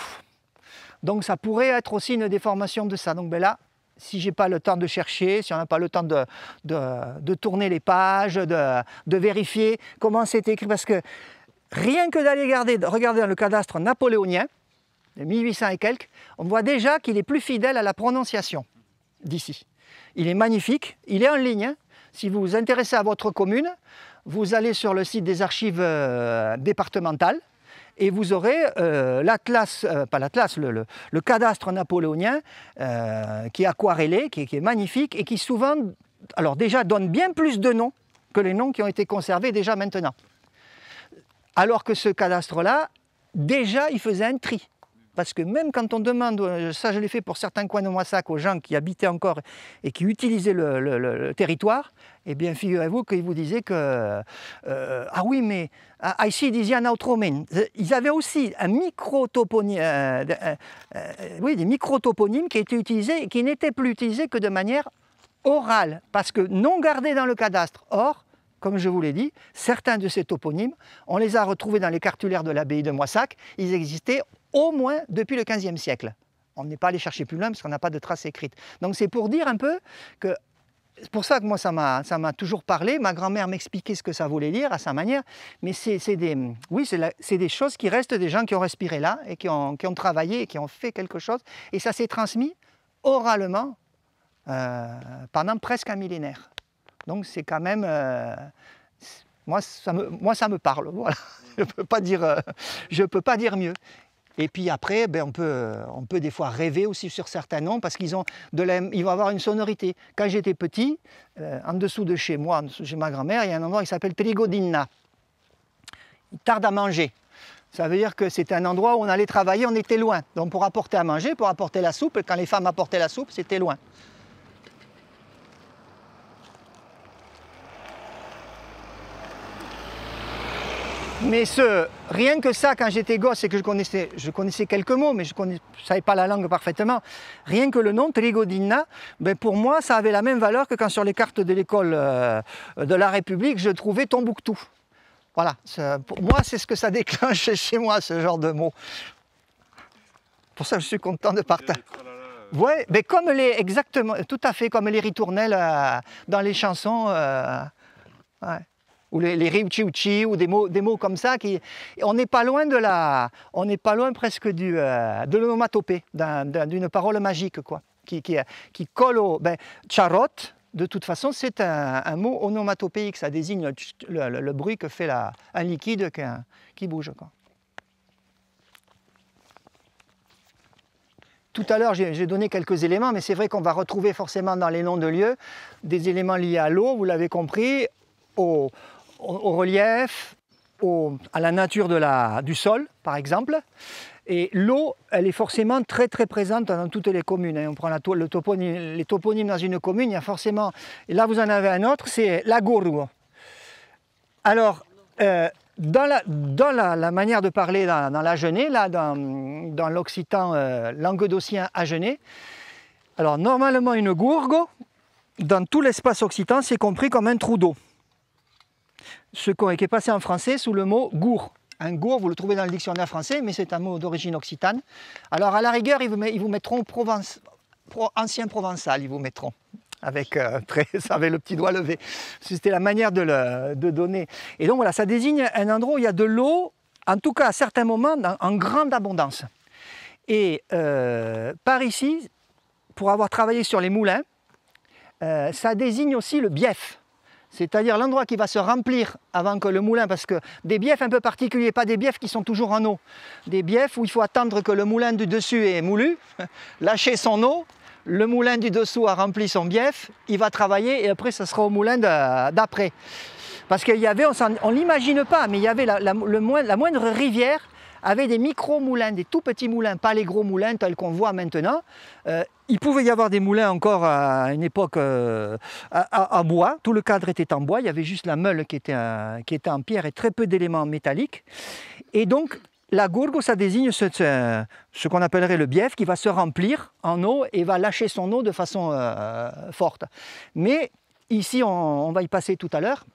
S2: Donc ça pourrait être aussi une déformation de ça. Donc ben là, si j'ai pas le temps de chercher, si on n'a pas le temps de, de, tourner les pages, de, de vérifier comment c'est écrit, parce que Rien que d'aller regarder, dans le cadastre napoléonien, de 1800 et quelques, on voit déjà qu'il est plus fidèle à la prononciation d'ici. Il est magnifique, il est en ligne. Hein. Si vous vous intéressez à votre commune, vous allez sur le site des archives euh, départementales et vous aurez euh, l'atlas, euh, pas l'atlas, le, cadastre napoléonien qui est aquarellé, qui, qui est magnifique et qui souvent, alors déjà, donne bien plus de noms que les noms qui ont été conservés déjà maintenant. Alors que ce cadastre-là, déjà, il faisait un tri. Parce que même quand on demande, euh, ça je l'ai fait pour certains coins de Moissac, aux gens qui habitaient encore et qui utilisaient le, territoire, eh bien figurez-vous qu'ils vous disaient que, euh, euh, ah oui, mais ah, ah, ici ils disaient un autre main. Ils avaient aussi un micro oui, des micro-toponymes qui étaient utilisés et qui n'étaient plus utilisés que de manière orale, parce que non gardés dans le cadastre. Or, comme je vous l'ai dit, certains de ces toponymes, on les a retrouvés dans les cartulaires de l'abbaye de Moissac. Ils existaient au moins depuis le XVe siècle. On n'est pas allé chercher plus loin parce qu'on n'a pas de traces écrites. Donc c'est pour dire un peu que c'est pour ça que moi, ça m'a toujours parlé. Ma grand-mère m'expliquait ce que ça voulait dire à sa manière. Mais c'est des, oui, des choses qui restent des gens qui ont respiré là et qui ont, travaillé et qui ont fait quelque chose. Et ça s'est transmis oralement euh, pendant presque un millénaire. Donc c'est quand même... Euh, moi, ça me, parle, mmh. Je ne peux, pas dire, euh, peux pas dire mieux. Et puis après, ben, on, peut, on peut des fois rêver aussi sur certains noms parce qu'ils vont avoir une sonorité. Quand j'étais petit, euh, en dessous de chez moi, chez ma grand-mère, il y a un endroit qui s'appelle Trigodinna, « Il tarde à manger. Ça veut dire que c'était un endroit où on allait travailler, on était loin. Donc pour apporter à manger, pour apporter la soupe, quand les femmes apportaient la soupe, c'était loin. Mais ce, rien que ça, quand j'étais gosse et que je connaissais, je connaissais quelques mots, mais je ne savais pas la langue parfaitement, rien que le nom Trigodina, ben, pour moi, ça avait la même valeur que quand sur les cartes de l'école euh, de la République, je trouvais Tombouctou. Voilà, pour moi, c'est ce que ça déclenche chez moi, ce genre de mots. Pour ça, je suis content de partager. Oh oui, mais ben, comme les, exactement, tout à fait comme les ritournelles euh, dans les chansons. Euh, ou les, les ou des mots, des mots comme ça. Qui, on n'est pas loin de la, on n'est pas loin presque du, euh, de l'onomatopée, d'une parole magique quoi, qui, qui, euh, qui colle au ben, charotte. De toute façon, c'est un, un, mot onomatopéique, ça désigne le, bruit que fait la, un liquide qui, qui bouge. Tout à l'heure, j'ai donné quelques éléments, mais c'est vrai qu'on va retrouver forcément dans les noms de lieux des éléments liés à l'eau, vous l'avez compris, au, au, relief, à la nature de la, du sol, par exemple. Et l'eau, elle est forcément très très présente dans toutes les communes. Hein. On prend la, le les toponymes dans une commune, il y a forcément... Et là, vous en avez un autre, c'est la gourgo Alors, euh, dans, la, manière de parler dans, dans l'Agenais, là, dans, dans l'occitan euh, languedocien Agenais, alors normalement, une gourgo, dans tout l'espace occitan, c'est compris comme un trou d'eau ce qui est passé en français sous le mot gour. Un gour, vous le trouvez dans le dictionnaire français, mais c'est un mot d'origine occitane. Alors, à la rigueur, ils vous, mettront Provence, ancien provençal, ils vous mettront. Avec, euh, le petit doigt levé. C'était la manière de, donner. Et donc voilà, ça désigne un endroit où il y a de l'eau, en tout cas à certains moments, en, grande abondance. Et euh, par ici, pour avoir travaillé sur les moulins, euh, ça désigne aussi le bief c'est-à-dire l'endroit qui va se remplir avant que le moulin, parce que des biefs un peu particuliers, pas des biefs qui sont toujours en eau, des biefs où il faut attendre que le moulin du dessus est moulu, lâcher son eau, le moulin du dessous a rempli son bief, il va travailler et après ce sera au moulin d'après. Parce qu'il y avait, on ne l'imagine pas, mais il y avait la moindre rivière avaient des micro-moulins, des tout petits moulins, pas les gros moulins tels qu'on voit maintenant. Euh, il pouvait y avoir des moulins encore à une époque euh, à, bois. Tout le cadre était en bois. Il y avait juste la meule qui était, qui était en pierre et très peu d'éléments métalliques. Et donc, la gourgue, ça désigne ce, qu'on appellerait le bief qui va se remplir en eau et va lâcher son eau de façon euh, forte. Mais ici, on va y passer tout à l'heure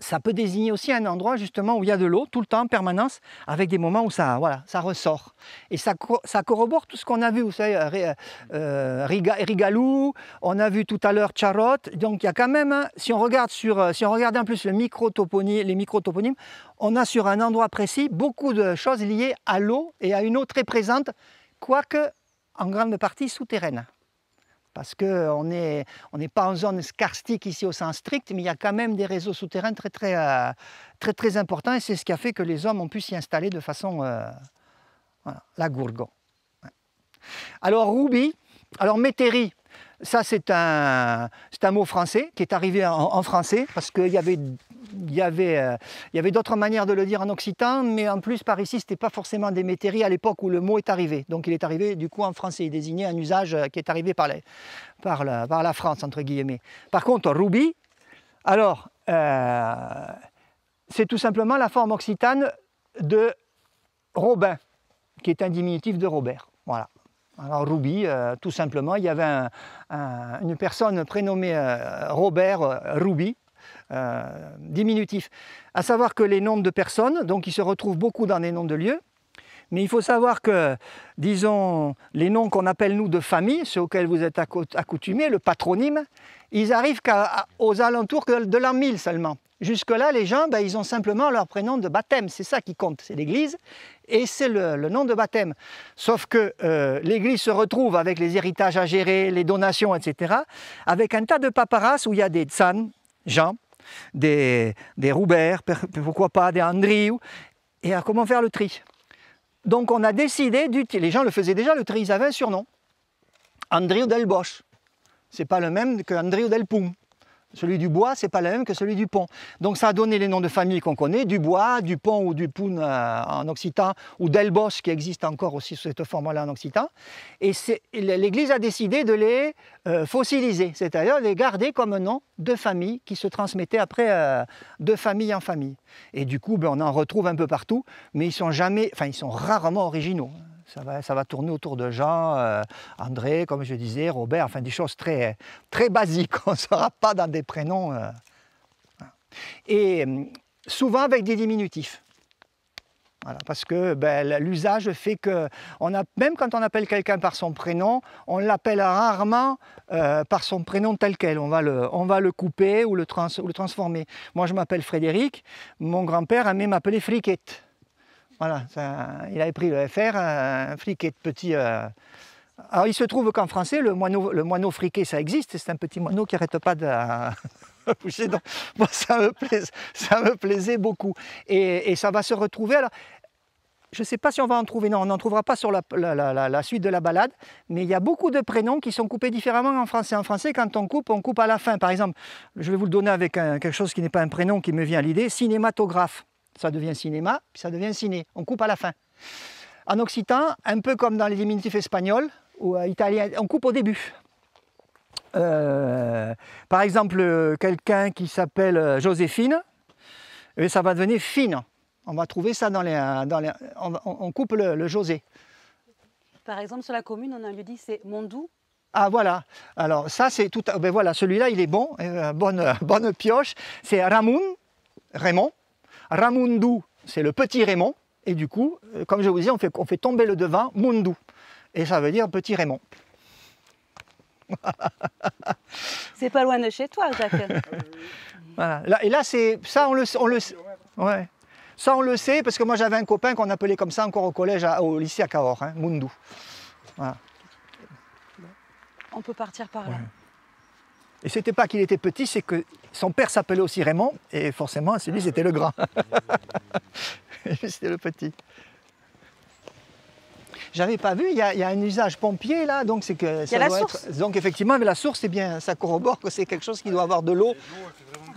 S2: ça peut désigner aussi un endroit justement où il y a de l'eau tout le temps en permanence, avec des moments où ça, voilà, ça ressort. Et ça, corrobore tout ce qu'on a vu, vous savez, euh, Rigalou, on a vu tout à l'heure Charotte. Donc il y a quand même, hein, si on regarde sur, euh, si on regarde en plus les micro les microtoponymes, on a sur un endroit précis beaucoup de choses liées à l'eau et à une eau très présente, quoique en grande partie souterraine parce qu'on n'est on pas en zone scarstique ici au sens strict, mais il y a quand même des réseaux souterrains très très, euh, très, très, importants, et c'est ce qui a fait que les hommes ont pu s'y installer de façon... Euh, la gourgon. Alors Ruby, alors Métairie, ça, c'est un, mot français qui est arrivé en, français parce qu'il y avait y avait, euh, avait d'autres manières de le dire en occitan, mais en plus par ici, ce n'était pas forcément des métairies à l'époque où le mot est arrivé. Donc il est arrivé du coup en français, il désignait un usage euh, qui est arrivé par, par, la, par la France, entre guillemets. Par contre, ruby, alors, euh, c'est tout simplement la forme occitane de Robin, qui est un diminutif de Robert. Voilà. Alors Ruby, euh, tout simplement, il y avait une personne prénommée euh, Robert euh, Ruby, diminutif. À savoir que les noms de personnes, donc ils se retrouvent beaucoup dans les noms de lieux, mais il faut savoir que, disons, les noms qu'on appelle nous de famille, ceux auxquels vous êtes accoutumés, le patronyme, ils arrivent aux alentours de l'an 1000 seulement. Jusque-là, les gens, ben, ils ont simplement leur prénom de baptême. C'est ça qui compte, c'est l'Église et c'est le, nom de baptême. Sauf que euh, l'Église se retrouve avec les héritages à gérer, les donations, etc., avec un tas de paparas où il y a des Tsan, Jean, des, des Roubert, pourquoi pas, des Andriou, et à comment faire le tri. Donc on a décidé d'utiliser, les gens le faisaient déjà, le tri, ils avaient un surnom. Andriou Del Bosch. C'est pas le même que Andriou Del Poum. Celui du bois, c'est pas le même que celui du pont. Donc ça a donné les noms de famille qu'on connaît, du bois, du pont ou du poun euh, en occitan, ou d'Elbos qui existe encore aussi sous cette forme-là en occitan. Et l'Église a décidé de les euh, fossiliser, c'est-à-dire les garder comme nom de famille qui se transmettait après euh, de famille en famille. Et du coup, ben, on en retrouve un peu partout, mais ils sont jamais, enfin ils sont rarement originaux. Ça va, ça va tourner autour de Jean, euh, André, comme je disais, Robert, enfin des choses très, très basiques. On ne sera pas dans des prénoms. Euh, Et hum, souvent avec des diminutifs. parce que ben, l'usage fait que, a, même quand on appelle quelqu'un par son prénom, on l'appelle rarement euh, par son prénom tel quel. On va le, on va le couper ou le, transformer. Moi, je m'appelle Frédéric. Mon grand-père aimait m'appeler Friquette. Voilà, il avait pris le FR, un friquet de petit. Euh, alors il se trouve qu'en français, le moineau, le friqué, ça existe, c'est un petit moineau qui n'arrête pas de pousser. Donc ça me, plaisait, ça me plaisait beaucoup. Et, ça va se retrouver. Alors, je ne sais pas si on va en trouver, non, on n'en trouvera pas sur la, suite de la balade, mais il y a beaucoup de prénoms qui sont coupés différemment en français. En français, quand on coupe, on coupe à la fin. Par exemple, je vais vous le donner avec quelque chose qui n'est pas un prénom qui me vient à l'idée, cinématographe ça devient cinéma, puis ça devient ciné. On coupe à la fin. En occitan, un peu comme dans les diminutifs espagnols ou euh, italiens, on coupe au début. Euh, par exemple, quelqu'un qui s'appelle euh, Joséphine, et eh ça va devenir fine. On va trouver ça dans les. on, coupe le, José.
S1: Par exemple, sur la commune, on a lui dit c'est Mondou.
S2: Ah voilà, alors ça c'est tout. Ben voilà, celui-là il est bon, eh, bonne, bonne pioche. C'est Ramon. Raymond, Ramundu, c'est le petit Raymond. Et du coup, euh, comme je vous disais, on fait, fait tomber le devant, Mundu. Et ça veut dire petit Raymond.
S1: c'est pas loin de chez toi, Jacques.
S2: et là, c'est ça, on le, on le sait. Ouais. Ça, on le sait, parce que moi, j'avais un copain qu'on appelait comme ça encore au collège, au lycée à Cahors, hein,
S1: On peut partir par là.
S2: Et ce n'était pas qu'il était petit, c'est que son père s'appelait aussi Raymond, et forcément, celui était le grand. c'était le petit. J'avais pas vu, il y, a, un usage pompier là, donc c'est que ça doit la Être... Donc effectivement, mais la source, eh bien, ça corrobore que c'est quelque chose qui doit avoir de l'eau.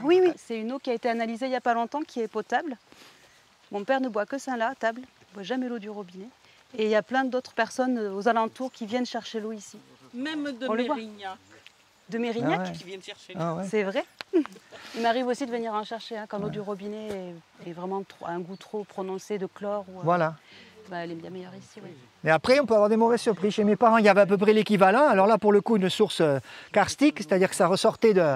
S1: Oui, oui, c'est une eau qui a été analysée il n'y a pas longtemps, qui est potable. Mon père ne boit que ça là, à table. Il ne boit jamais l'eau du robinet. Et il y a plein d'autres personnes euh, aux alentours qui viennent chercher l'eau ici. Même de Mérignac. De Mérignac ah qui chercher. Ah C'est vrai. Il m'arrive aussi de venir en chercher quand hein, l'eau du robinet est, vraiment un goût trop prononcé de chlore. Euh, voilà. Bah, elle est bien meilleure ici, oui.
S2: Mais après, on peut avoir des mauvaises surprises. Chez mes parents, il y avait à peu près l'équivalent. Alors là, pour le coup, une source euh, karstique, c'est-à-dire que ça ressortait de...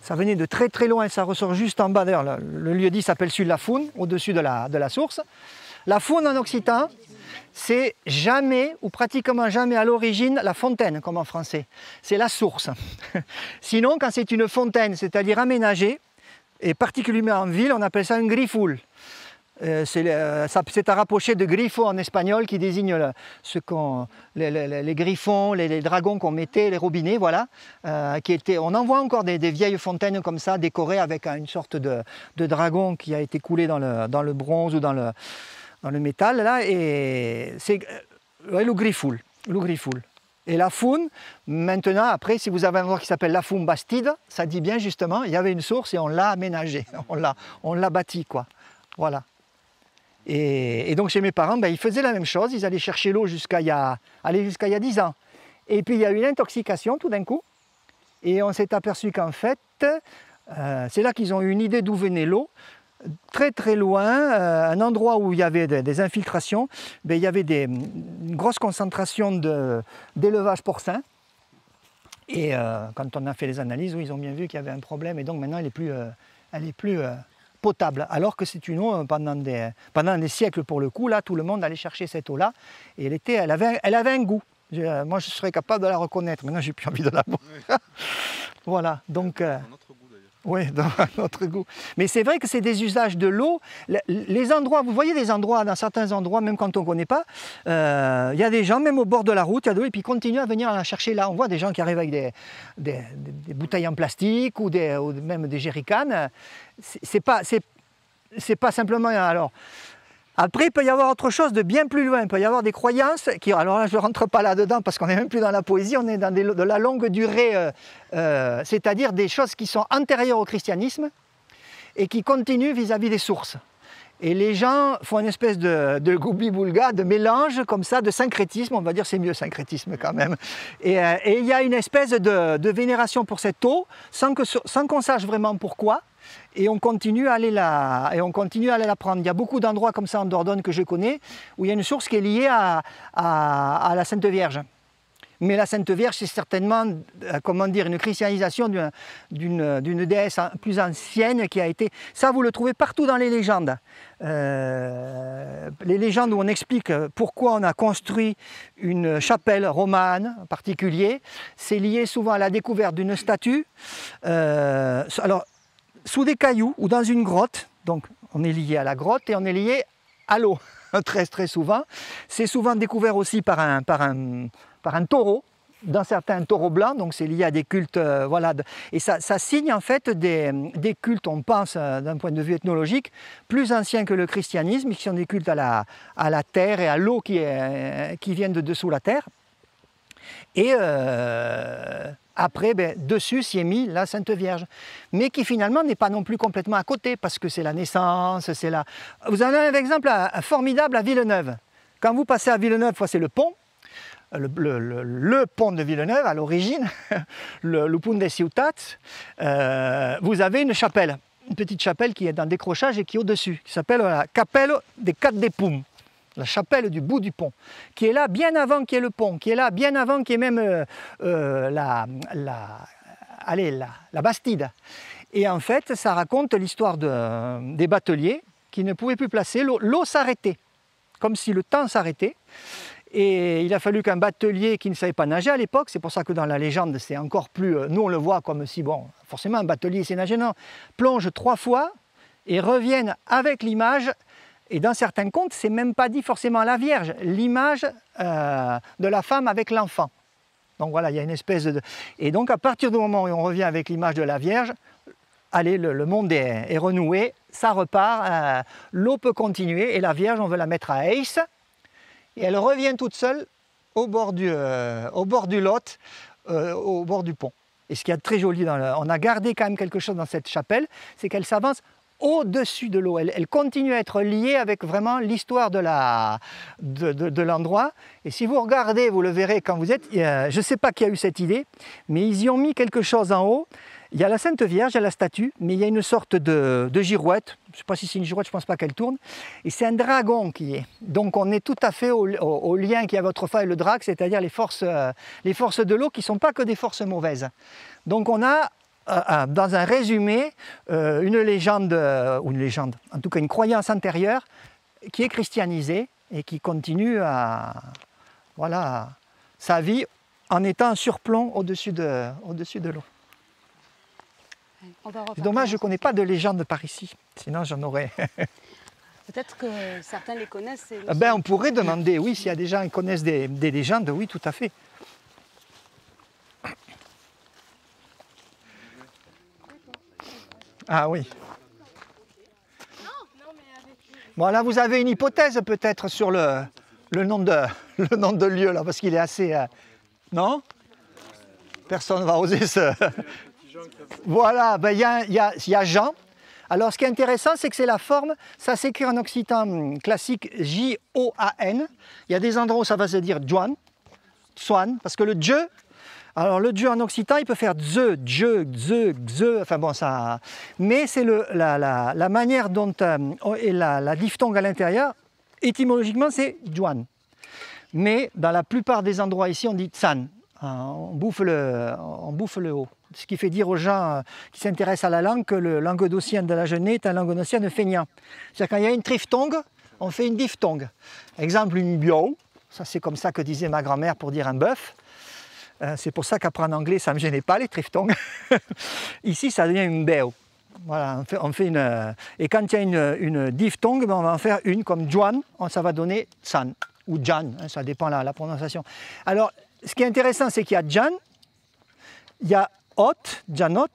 S2: Ça venait de très très loin, et ça ressort juste en bas. D'ailleurs, le lieu dit s'appelle Sud la Foune, au-dessus de la, de la source. La Foune en occitan, c'est jamais ou pratiquement jamais à l'origine la fontaine comme en français, c'est la source. Sinon, quand c'est une fontaine, c'est-à-dire aménagée, et particulièrement en ville, on appelle ça un griffoul. Euh, euh, c'est à rapprocher de griffon en espagnol qui désigne les, les, griffons, les, dragons qu'on mettait, les robinets, voilà. Euh, qui étaient, on en voit encore des, vieilles fontaines comme ça, décorées avec hein, une sorte de, dragon qui a été coulé dans le bronze ou dans le, dans le métal, là, et c'est euh, le griffoul, Et la faune, maintenant, après, si vous avez un endroit qui s'appelle la foune bastide, ça dit bien justement, il y avait une source et on l'a aménagée, on l'a, on bâtie, quoi. Voilà. Et, donc chez mes parents, ben, ils faisaient la même chose, ils allaient chercher l'eau jusqu'à il, y a, aller jusqu'à y a 10 ans. Et puis il y a eu une intoxication tout d'un coup, et on s'est aperçu qu'en fait, euh, c'est là qu'ils ont eu une idée d'où venait l'eau très très loin, euh, un endroit où il y avait des, infiltrations, il y avait des, une grosse concentration d'élevage porcin. Et euh, quand on a fait les analyses, ils ont bien vu qu'il y avait un problème et donc maintenant elle est plus, euh, elle est plus potable. Alors que c'est une eau pendant des, pendant des siècles pour le coup, là tout le monde allait chercher cette eau-là et elle, était, elle, avait, elle avait un goût. moi je serais capable de la reconnaître, maintenant j'ai plus envie de la boire. voilà, donc... Oui, dans notre goût. Mais c'est vrai que c'est des usages de l'eau. Les endroits, vous voyez des endroits, dans certains endroits, même quand on ne connaît pas, euh, il y a des gens, même au bord de la route, il y a de et puis ils continuent à venir la chercher là. On voit des gens qui arrivent avec des, des, bouteilles en plastique ou, même des jerrycans. C'est pas, pas simplement. Alors, après, il peut y avoir autre chose de bien plus loin. Il peut y avoir des croyances qui, alors là, je ne rentre pas là-dedans parce qu'on n'est même plus dans la poésie, on est dans de la longue durée, euh, euh, c'est-à-dire des choses qui sont antérieures au christianisme et qui continuent vis-à-vis des sources. Et les gens font une espèce de, de boulga de mélange comme ça, de syncrétisme, on va dire c'est mieux syncrétisme quand même. Et euh, il y a une espèce de, vénération pour cette eau, sans qu'on sans sache vraiment pourquoi et on continue à aller la, et on continue à aller prendre. Il y a beaucoup d'endroits comme ça en Dordogne que je connais où il y a une source qui est liée à, à, la Sainte Vierge. Mais la Sainte Vierge, c'est certainement euh, comment dire, une christianisation d'une déesse plus ancienne qui a été... Ça, vous le trouvez partout dans les légendes. Euh, les légendes où on explique pourquoi on a construit une chapelle romane en particulier, c'est lié souvent à la découverte d'une statue. Euh, alors, sous des cailloux ou dans une grotte. Donc on est lié à la grotte et on est lié à l'eau, très très souvent. C'est souvent découvert aussi par un, par un, par un taureau, dans certains taureaux blancs, donc c'est lié à des cultes, euh, voilà, et ça, signe en fait des, des cultes, on pense euh, d'un point de vue ethnologique, plus anciens que le christianisme, qui sont des cultes à la, à la terre et à l'eau qui, est, euh, qui viennent de dessous la terre. Et après, ben, dessus s'y est mis la Sainte Vierge, mais qui finalement n'est pas non plus complètement à côté, parce que c'est la naissance, c'est là. Vous en avez un exemple formidable à Villeneuve. Quand vous passez à Villeneuve, c'est le pont, euh, le, pont de Villeneuve à l'origine, le, pont des Ciutats, euh, vous avez une chapelle, une petite chapelle qui est dans décrochage et qui est au-dessus, qui s'appelle la Capelle des Quatre des Poum la chapelle du bout du pont, qui est là bien avant qu'il y ait le pont, qui est là bien avant qu'il y ait même euh, euh, la, allez, la, Bastide. Et en fait, ça raconte l'histoire des bateliers qui ne pouvaient plus placer, l'eau, s'arrêtait, comme si le temps s'arrêtait. Et il a fallu qu'un batelier qui ne savait pas nager à l'époque, c'est pour ça que dans la légende, c'est encore plus. Euh, nous, on le voit comme si, bon, forcément, un batelier, c'est nager. Non, plonge trois fois et revienne avec l'image et dans certains contes, c'est même pas dit forcément à la Vierge, l'image euh, de la femme avec l'enfant. Donc voilà, il y a une espèce de... Et donc à partir du moment où on revient avec l'image de la Vierge, allez, le, monde est, renoué, ça repart, euh, l'eau peut continuer, et la Vierge, on veut la mettre à Ace, et elle revient toute seule au bord du, euh, au bord du Lot, au bord du pont. Et ce qu'il y a de très joli, dans on a gardé quand même quelque chose dans cette chapelle, c'est qu'elle s'avance au-dessus de l'eau. Elle, continue à être liée avec vraiment l'histoire de, la, de, l'endroit. Et si vous regardez, vous le verrez quand vous êtes, je ne sais pas qui a eu cette idée, mais ils y ont mis quelque chose en haut. Il y a la Sainte Vierge, il y a la statue, mais il y a une sorte de, girouette. Je ne sais pas si c'est une girouette, je ne pense pas qu'elle tourne. Et c'est un dragon qui est. Donc on est tout à fait au, lien qu'il y votre autrefois et le drac, c'est-à-dire les forces, euh, les forces de l'eau qui ne sont pas que des forces mauvaises. Donc on a euh, euh, dans un résumé euh, une légende, ou une légende, en tout cas une croyance antérieure qui est christianisée et qui continue à, voilà, sa vie en étant surplomb au-dessus de, au-dessus de l'eau. dommage, je ne connais pas de légende par ici, sinon j'en aurais.
S1: Peut-être que certains les connaissent. Ah ben, on
S2: pourrait demander, oui, s'il y a des gens qui connaissent des légendes, oui, tout à fait. Ah oui. Bon, là, vous avez une hypothèse peut-être sur le, le, de, le nom de là, parce qu'il est assez... Euh, non Personne ne va oser ce... Voilà, ben, il y, a, Jean. Alors, ce qui est intéressant, c'est que c'est la forme, ça s'écrit en occitan hmm, classique J-O-A-N. Il y a des endroits où ça va se dire Juan, Swan, parce que le Dieu alors le dieu en occitan, il peut faire ze, dieu, ze, ze, enfin bon ça... Mais c'est la, la, la, manière dont... Euh, oh, et la, la, diphtongue à l'intérieur, étymologiquement c'est juan. Mais dans la plupart des endroits ici, on dit tsan. Euh, on bouffe le, on bouffe le haut. Ce qui fait dire aux gens euh, qui s'intéressent à la langue que le languedocien de la Genée est un languedocien de feignant. C'est-à-dire quand il y a une triphtongue, on fait une diphtongue. Exemple, une bio, ça c'est comme ça que disait ma grand-mère pour dire un bœuf. Euh, c'est pour ça qu'apprendre anglais, ça ne me gênait pas, les triftons. Ici, ça devient une béo. Voilà, on fait, une... Euh, et quand il y a une, une diphtongue, ben, on va en faire une comme Juan, ça va donner San ou Jan, hein, ça dépend la, la prononciation. Alors, ce qui est intéressant, c'est qu'il y a Jan, il y a Hot, Janot,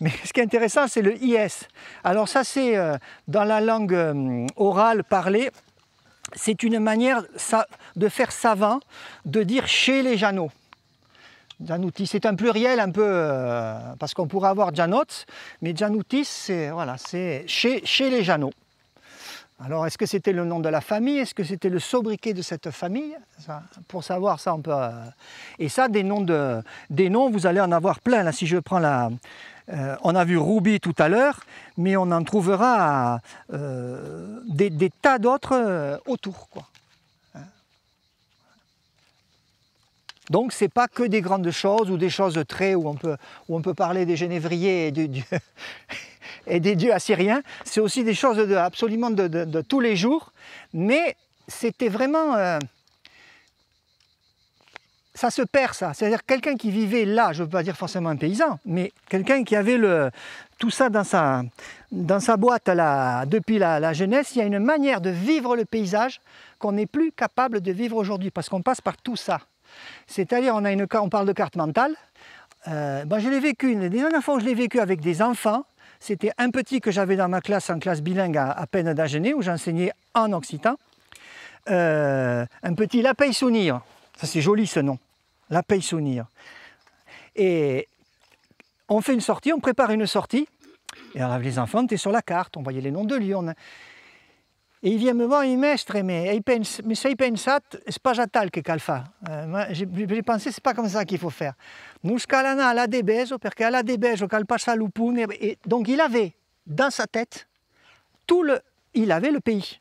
S2: mais ce qui est intéressant, c'est le IS. Alors ça, c'est euh, dans la langue orale parlée, c'est une manière de faire savant de dire chez les Janots c'est un pluriel un peu, euh, parce qu'on pourrait avoir Janot, mais Janutis, c'est chez, chez les Janots. Alors, est-ce que c'était le nom de la famille Est-ce que c'était le sobriquet de cette famille Pour savoir ça, on peut... Euh, et ça, des noms, de... des noms, vous allez en avoir plein. Là, si je prends la... Euh, on a vu Ruby tout à l'heure, mais on en trouvera des, des, tas d'autres autour. Quoi. Donc ce n'est pas que des grandes choses ou des choses très où on peut, où on peut parler des Génévriers et, des dieux assyriens, c'est aussi des choses absolument de, tous les jours, mais c'était vraiment... Euh, ça se perd ça, c'est-à-dire quelqu'un qui vivait là, je ne veux pas dire forcément un paysan, mais quelqu'un qui avait le, tout ça dans sa, dans sa boîte là, depuis la jeunesse, il y a une manière de vivre le paysage qu'on n'est plus capable de vivre aujourd'hui, parce qu'on passe par tout ça. C'est-à-dire, on, on parle de carte mentale. Euh, bah, je l'ai vécu, une, dernière fois où je l'ai vécu avec des enfants, c'était un petit que j'avais dans ma classe, en classe bilingue à, peine d'Agenais, où j'enseignais en occitan. Euh, un petit Lapey Sounir. Ça, c'est joli ce nom. Lapey Sounir. Et on fait une sortie, on prépare une sortie. Et alors, les enfants était sur la carte, on voyait les noms de lieux. Et il y a un moment, il m'exprime, il pense, mais ça, c'est pas Jatal que qu'il euh, J'ai pensé, c'est pas comme ça qu'il faut faire. Nous, la parce qu'à la et donc il avait dans sa tête, tout le, il avait le pays.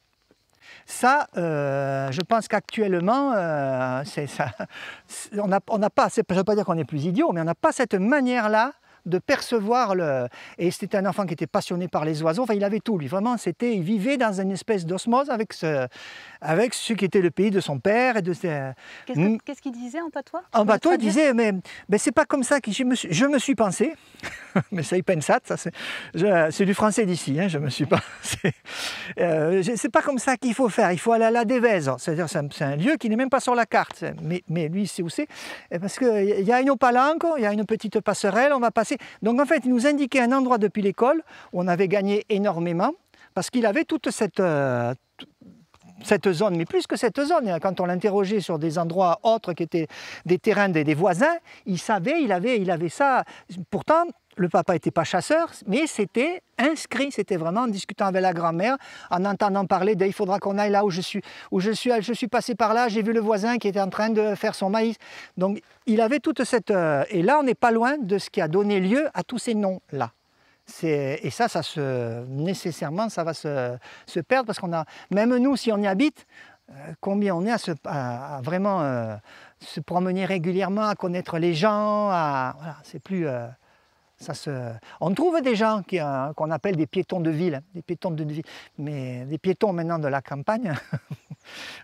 S2: Ça, euh, je pense qu'actuellement, euh, on n'a pas, je ne veux pas dire qu'on est plus idiot, mais on n'a pas cette manière-là de percevoir le... Et c'était un enfant qui était passionné par les oiseaux, enfin il avait tout lui, vraiment, c'était, il vivait dans une espèce d'osmose avec ce, avec ce qui était le pays de son père. et de ses... Qu'est-ce hmm.
S1: qu'il disait en patois En patois, il disait, mais
S2: mais c'est pas comme ça que je me suis, je me suis pensé, mais ça, il pense ça, c'est du français d'ici, hein, je me suis pensé. Euh, c'est pas comme ça qu'il faut faire, il faut aller à la Dévèze, c'est-à-dire c'est un, lieu qui n'est même pas sur la carte, mais, mais lui, c'est sait où c'est, parce qu'il y a une opalanque, il y a une petite passerelle, on va donc en fait, il nous indiquait un endroit depuis l'école où on avait gagné énormément parce qu'il avait toute cette, euh, zone, mais plus que cette zone. Hein. Quand on l'interrogeait sur des endroits autres qui étaient des terrains des, des voisins, il savait, il avait, il avait ça. Pourtant, le papa n'était pas chasseur, mais c'était inscrit, c'était vraiment en discutant avec la grand-mère, en entendant parler de, il faudra qu'on aille là où je suis, où je suis, je suis passé par là, j'ai vu le voisin qui était en train de faire son maïs. Donc il avait toute cette... Euh, et là, on n'est pas loin de ce qui a donné lieu à tous ces noms-là. Et ça, ça se, nécessairement, ça va se, perdre parce qu'on a, même nous, si on y habite, euh, combien on est à, se, vraiment euh, se promener régulièrement, à connaître les gens, à, voilà, c'est plus... On trouve des gens euh, qu'on appelle des piétons de ville, hein, des piétons mais des piétons maintenant de la campagne.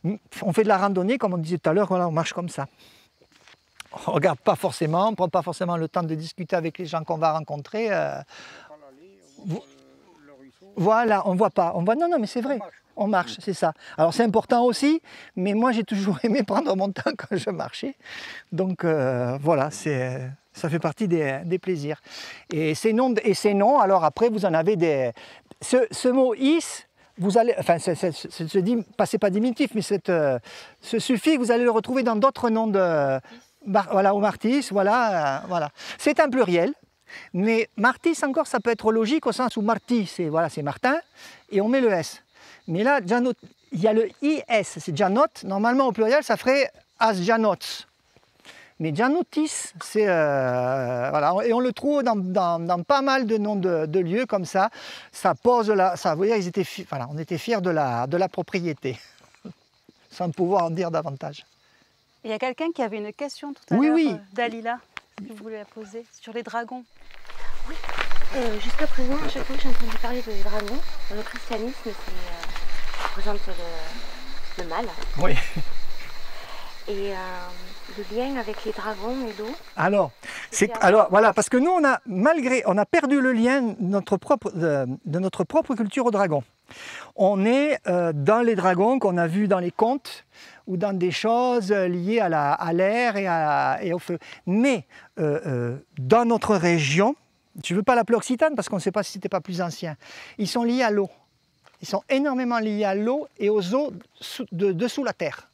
S2: on fait de la randonnée, comme on disait tout à l'heure, on marche comme ça. On ne regarde pas forcément, on ne prend pas forcément le temps de discuter avec les gens qu'on va rencontrer. Euh, voilà, on voit pas. On voit... Non, non, mais c'est vrai on marche, c'est ça. Alors c'est important aussi, mais moi j'ai toujours aimé prendre mon temps quand je marchais. Donc euh, voilà, c'est ça fait partie des, plaisirs. Et ces noms, et ces noms, alors après vous en avez des. Ce, mot is, vous allez, enfin, c'est, c'est, c'est pas diminutif, mais cette, euh, ce suffit, vous allez le retrouver dans d'autres noms de. voilà, au martis, voilà, euh, voilà. C'est un pluriel, mais martis encore, ça peut être logique au sens où martis, c'est voilà, c'est Martin, et on met le s. Mais là, Janot, il y a le IS, c'est Janot. Normalement, au pluriel, ça ferait As Janots. Mais Janotis, c'est. Euh, voilà, et on le trouve dans, pas mal de noms de, lieux comme ça. Ça pose là. vous voyez, ils voilà, on était fiers de la, de la propriété, sans pouvoir en dire davantage.
S1: Il y a quelqu'un qui avait une question tout à l'heure, euh, Dalila, que vous voulez la poser, sur les dragons. Oui, euh, jusqu'à présent, à chaque fois que j'ai entendu parler des dragons, le christianisme, c'est représente le, mal. Oui. Et euh, le lien avec les dragons et l'eau
S2: Alors, c'est alors voilà parce que nous on a malgré on a perdu le lien notre propre de, notre propre culture aux dragons. On est euh, dans les dragons qu'on a vus dans les contes ou dans des choses liées à la l'air et, et au feu. Mais euh, dans notre région, je veux pas l'appeler occitane parce qu'on ne sait pas si c'était pas plus ancien. Ils sont liés à l'eau. Ils sont énormément liés à l'eau et aux eaux de dessous la terre.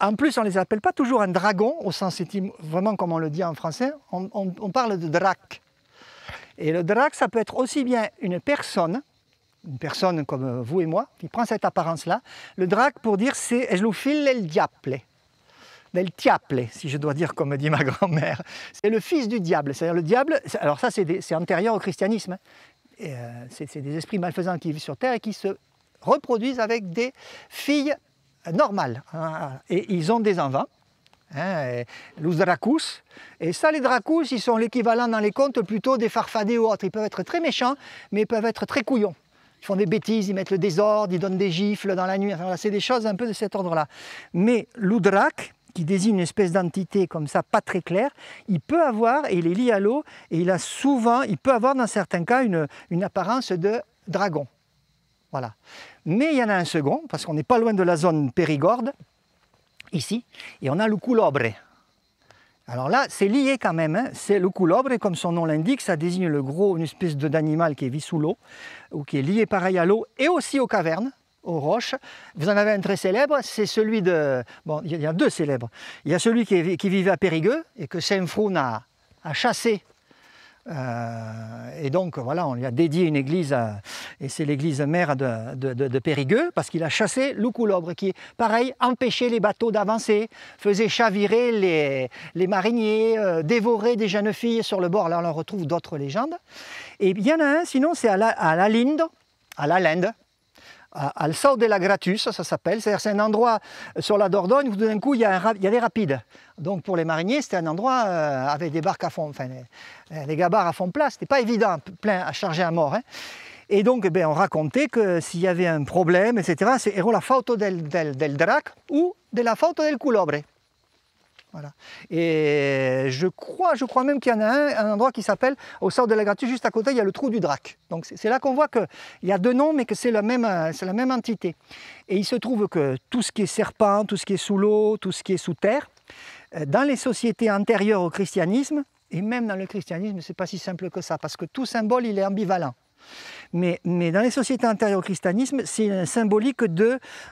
S2: En plus, on ne les appelle pas toujours un dragon, au sens vraiment comme on le dit en français, on, parle de drac. Et le drac, ça peut être aussi bien une personne, une personne comme vous et moi, qui prend cette apparence-là. Le drac, pour dire, c'est je file le diable. Le diable, si je dois dire comme dit ma grand-mère. C'est le fils du diable. C'est-à-dire le diable, alors ça c'est antérieur au christianisme. Hein. Euh, c'est des esprits malfaisants qui vivent sur Terre et qui se reproduisent avec des filles normales. Hein. et ils ont des enfants. Hein, Et ça, les dracous, ils sont l'équivalent dans les contes plutôt des farfadés ou autres. Ils peuvent être très méchants, mais ils peuvent être très couillons. Ils font des bêtises, ils mettent le désordre, ils donnent des gifles dans la nuit. c'est des choses un peu de cet ordre-là. Mais l'oudrak, qui désigne une espèce d'entité comme ça, pas très claire, il peut avoir, et il est lié à l'eau, et il a souvent, il peut avoir dans certains cas une, apparence de dragon. Voilà. Mais il y en a un second, parce qu'on n'est pas loin de la zone périgorde, ici, et on a le coulobre. Alors là, c'est lié quand même. Hein. C'est le coulobre, comme son nom l'indique, ça désigne le gros, une espèce d'animal qui vit sous l'eau, ou qui est lié pareil à l'eau et aussi aux cavernes aux roches. Vous en avez un très célèbre, c'est celui de... Bon, il y a deux célèbres. Il y a celui qui, qui vivait à Périgueux et que Saint-Froun a, chassé euh, et donc voilà, on lui a dédié une église, et c'est l'église mère de, Périgueux, parce qu'il a chassé l'oucoulobre qui, pareil, empêchait les bateaux d'avancer, faisait chavirer les, mariniers, euh, dévorait des jeunes filles sur le bord. Là, on retrouve d'autres légendes. Et il y en a un, sinon, c'est à à la Linde, à la Linde, à, Sao de la Gratus, ça, s'appelle. cest un endroit euh, sur la Dordogne où d'un coup il y, a des rapides. Donc pour les mariniers, c'était un endroit euh, avec des barques à fond, enfin les, euh, les gabarres à fond plat. C'était pas évident, plein à charger à mort. Hein. Et donc, eh ben, on racontait que s'il y avait un problème, etc., c'est la faute del, del, drac ou de la faute del coulobre. Et je crois, je crois même qu'il y en a un, endroit qui s'appelle, au sort de la Gratuite, juste à côté, il y a le trou du Drac. Donc c'est là qu'on voit qu'il y a deux noms, mais que euh, c'est la, même, entité. Et il se trouve que tout ce qui est serpent, tout ce qui est sous l'eau, tout ce qui est sous terre, euh, dans les sociétés antérieures au christianisme, et même dans le christianisme, c'est pas si simple que ça, parce que tout symbole, il est ambivalent. Mais, dans les sociétés antérieures au christianisme, c'est symbolique hum,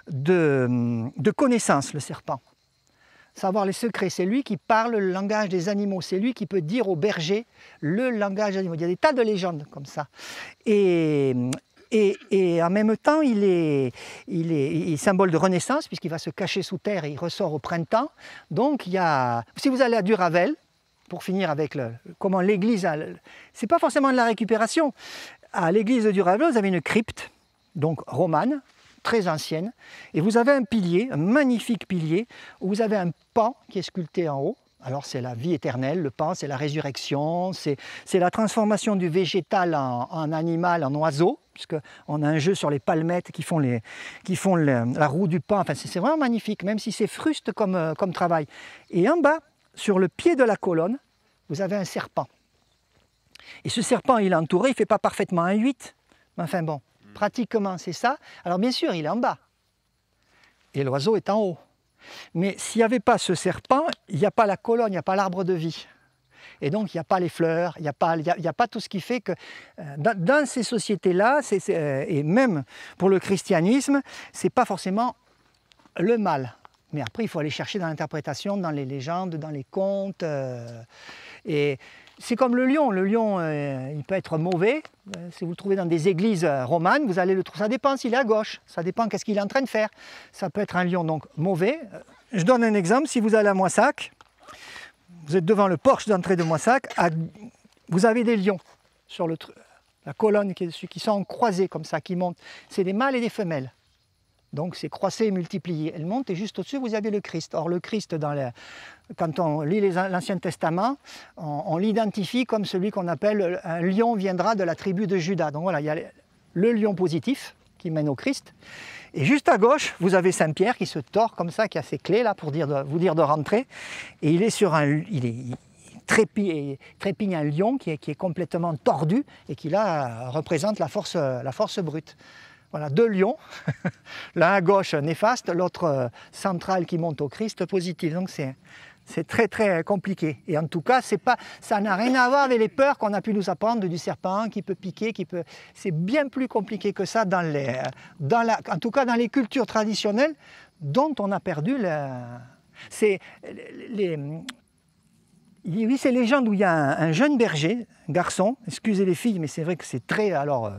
S2: de connaissance, le serpent savoir les secrets. C'est lui qui parle le langage des animaux. C'est lui qui peut dire aux bergers le langage des animaux. Il y a des tas de légendes comme ça. Et, et, en même temps, il est, il est, symbole de renaissance, puisqu'il va se cacher sous terre et il ressort au printemps. Donc, il y a, si vous allez à Duravel, pour finir avec le, comment l'église C'est pas forcément de la récupération. À l'église de Duravel, vous avez une crypte, donc romane, très ancienne. Et vous avez un pilier, un magnifique pilier, où vous avez un pan qui est sculpté en haut. Alors c'est la vie éternelle, le pan, c'est la résurrection, c'est la transformation du végétal en, animal, en oiseau, puisqu'on a un jeu sur les palmettes qui font, les, qui font la roue du pan. Enfin, c'est vraiment magnifique, même si c'est fruste comme, euh, comme travail. Et en bas, sur le pied de la colonne, vous avez un serpent. Et ce serpent, il est entouré, il ne fait pas parfaitement un 8, mais enfin bon, Pratiquement, c'est ça. Alors bien sûr, il est en bas. Et l'oiseau est en haut. Mais s'il n'y avait pas ce serpent, il n'y a pas la colonne, il n'y a pas l'arbre de vie. Et donc, il n'y a pas les fleurs, il n'y a, pas, a, pas tout ce qui fait que euh, dans, ces sociétés-là, euh, et même pour le christianisme, ce n'est pas forcément le mal. Mais après, il faut aller chercher dans l'interprétation, dans les légendes, dans les contes. Euh, et c'est comme le lion. Le lion, euh, il peut être mauvais. Euh, si vous le trouvez dans des églises euh, romanes, vous allez le trouver. Ça dépend s'il est à gauche. Ça dépend qu'est-ce qu'il est en train de faire. Ça peut être un lion donc mauvais. Je donne un exemple. Si vous allez à Moissac, vous êtes devant le porche d'entrée de Moissac, vous avez des lions sur le la colonne qui est qui sont croisés comme ça, qui montent. C'est des mâles et des femelles. Donc c'est croissé et multiplié. Elle monte et juste au-dessus, vous avez le Christ. Or le Christ, quand on lit l'Ancien Testament, on, l'identifie comme celui qu'on appelle un lion viendra de la tribu de Judas. Donc voilà, il y a le lion positif qui mène au Christ. Et juste à gauche, vous avez Saint-Pierre qui se tord comme ça, qui a ses clés là pour vous dire de rentrer. Et il est sur un... Il est, trépigne, un lion qui est, complètement tordu et qui là représente la force brute. Voilà, deux lions, l'un à gauche néfaste, l'autre euh, central qui monte au Christ positif. Donc c'est c'est très très compliqué. Et en tout cas, pas, ça n'a rien à voir avec les peurs qu'on a pu nous apprendre du serpent qui peut piquer, qui peut. C'est bien plus compliqué que ça dans les, dans la, en tout cas dans les cultures traditionnelles dont on a perdu la. C'est les. Oui, c'est légende où il y a un, jeune berger, garçon. Excusez les filles, mais c'est vrai que c'est très alors. Euh,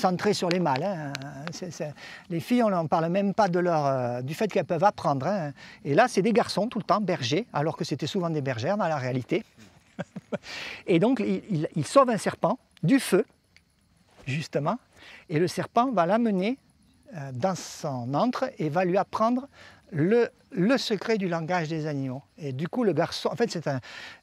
S2: centré sur les mâles. Hein. Les filles, on n'en parle même pas de leur, euh, du fait qu'elles peuvent apprendre. Hein. Et là, c'est des garçons tout le temps, bergers, alors que c'était souvent des bergères dans la réalité. et donc, il, il, sauve un serpent du feu, justement, et le serpent va l'amener euh, dans son antre et va lui apprendre le, le, secret du langage des animaux. Et du coup, le garçon, en fait, c'est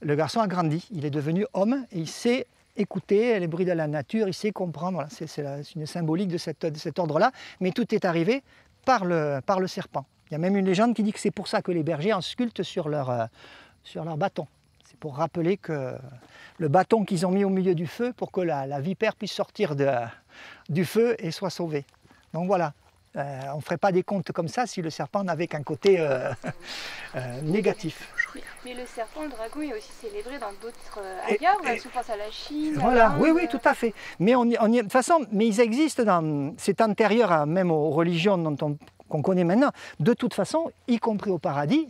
S2: le garçon a grandi, il est devenu homme et il sait écouter les bruits de la nature, il sait comprendre. c'est une symbolique de, cet ordre-là. Mais tout est arrivé par le, serpent. Il y a même une légende qui dit que c'est pour ça que les bergers en sculptent sur leur, euh, sur leur bâton. C'est pour rappeler que le bâton qu'ils ont mis au milieu du feu pour que la, vipère puisse sortir du feu et soit sauvée. Donc voilà, euh, on ne ferait pas des comptes comme ça si le serpent n'avait qu'un côté euh, euh, négatif.
S1: Mais le serpent, le dragon est aussi célébré dans d'autres ailleurs, à la Chine. Voilà, oui, oui,
S2: tout à fait. Mais on, de façon, mais ils existent dans. C'est antérieur à, même aux religions dont qu'on connaît maintenant. De toute façon, y compris au paradis,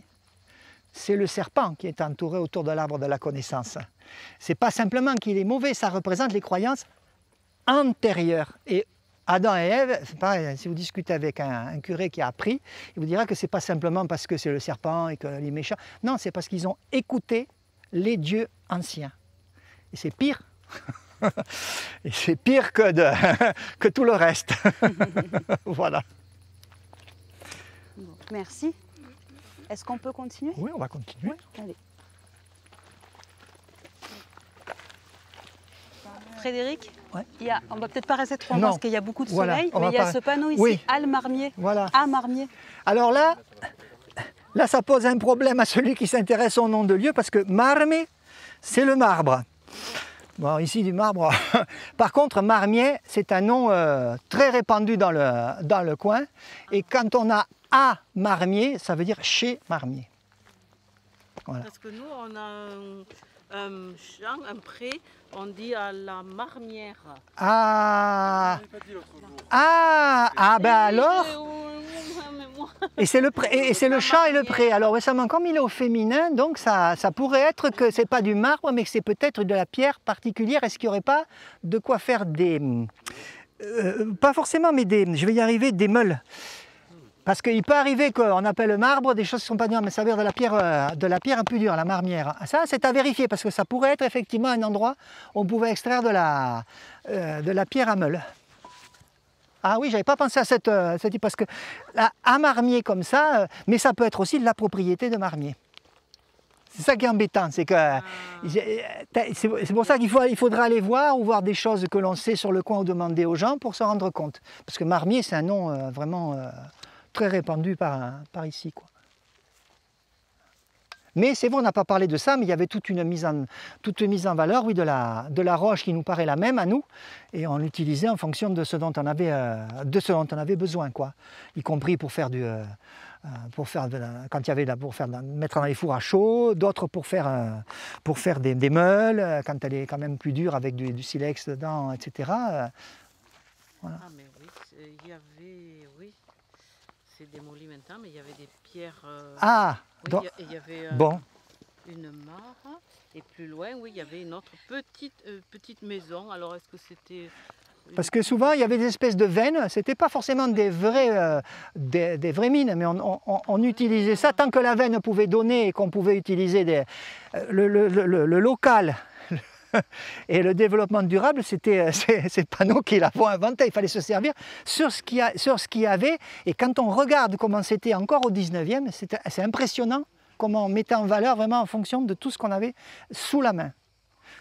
S2: c'est le serpent qui est entouré autour de l'arbre de la connaissance. C'est pas simplement qu'il est mauvais, ça représente les croyances antérieures et Adam et Ève, hein, si vous discutez avec un, curé qui a appris, il vous dira que ce n'est pas simplement parce que c'est le serpent et que les méchants. Non, c'est parce qu'ils ont écouté les dieux anciens. Et c'est pire. et c'est pire que, que tout le reste. voilà.
S1: merci. Est-ce qu'on peut continuer Oui, on va continuer. allez. Frédéric il On ne va peut-être pas rester trop longtemps parce qu'il y a beaucoup de soleil, mais il y a ce panneau ici, Al Marmier. Voilà. À Marmier. Alors là,
S2: là, ça pose un problème à celui qui s'intéresse au nom de lieu parce que Marmier, c'est le marbre. Bon, ici du marbre. Par contre, Marmier, c'est un nom euh, très répandu dans le, dans le coin. Et quand on a à Marmier, ça veut dire chez Marmier. Parce
S1: que nous, on a un euh, champ, un pré, on dit à la marmière. Ah
S2: Ah Ah ben alors et c'est le, pré, et c'est le chat et le pré. Alors récemment, comme il est au féminin, donc ça, ça pourrait être que c'est pas du marbre, mais que c'est peut-être de la pierre particulière. Est-ce qu'il n'y aurait pas de quoi faire des, euh, pas forcément, mais des, je vais y arriver, des meules. Parce qu'il peut arriver qu'on appelle le marbre des choses qui ne sont pas dures, mais ça veut dire de la pierre, euh, de la pierre un peu dure, la marmière. Ça, c'est à vérifier, parce que ça pourrait être effectivement un endroit où on pouvait extraire de la, euh, de la pierre à meule. Ah oui, j'avais pas pensé à cette, euh, parce que marmier comme ça, mais ça peut être aussi de la propriété de marmier. C'est ça qui est embêtant, c'est que ah. c'est pour ça qu'il il faudra aller voir ou voir des choses que l'on sait sur le coin ou demander aux gens pour se rendre compte. Parce que marmier, c'est un nom vraiment très répandu par, par ici. Quoi. Mais c'est bon, on n'a pas parlé de ça, mais il y avait toute une mise en, toute mise en valeur oui, de, la, de la roche qui nous paraît la même à nous, et on l'utilisait en fonction de ce dont on avait, euh, de ce dont on avait besoin, quoi. y compris pour faire du... Euh, euh, pour faire quand il y avait pour faire mettre dans les fours à chaud, d'autres pour faire, pour faire des, des, meules, quand elle est quand même plus dure avec du, silex dedans, etc
S1: c'est démoli maintenant, mais il y avait des pierres. Euh, ah donc, Il y avait euh, bon. une mare, et plus loin, oui, il y avait une autre petite, euh, petite maison. Alors, est-ce que c'était. Parce
S2: que souvent, il y avait des espèces de veines. Ce n'était pas forcément des vraies, des, des vraies mines, mais on, utilisait ça tant que la veine pouvait donner et qu'on pouvait utiliser des, le, le, le local Et le développement durable, c'était euh, ces panneaux qui l'avons inventé. Il fallait se servir sur ce qu'il y, y avait. Et quand on regarde comment c'était encore au 19e, c'est impressionnant comment on mettait en valeur vraiment en fonction de tout ce qu'on avait sous la main.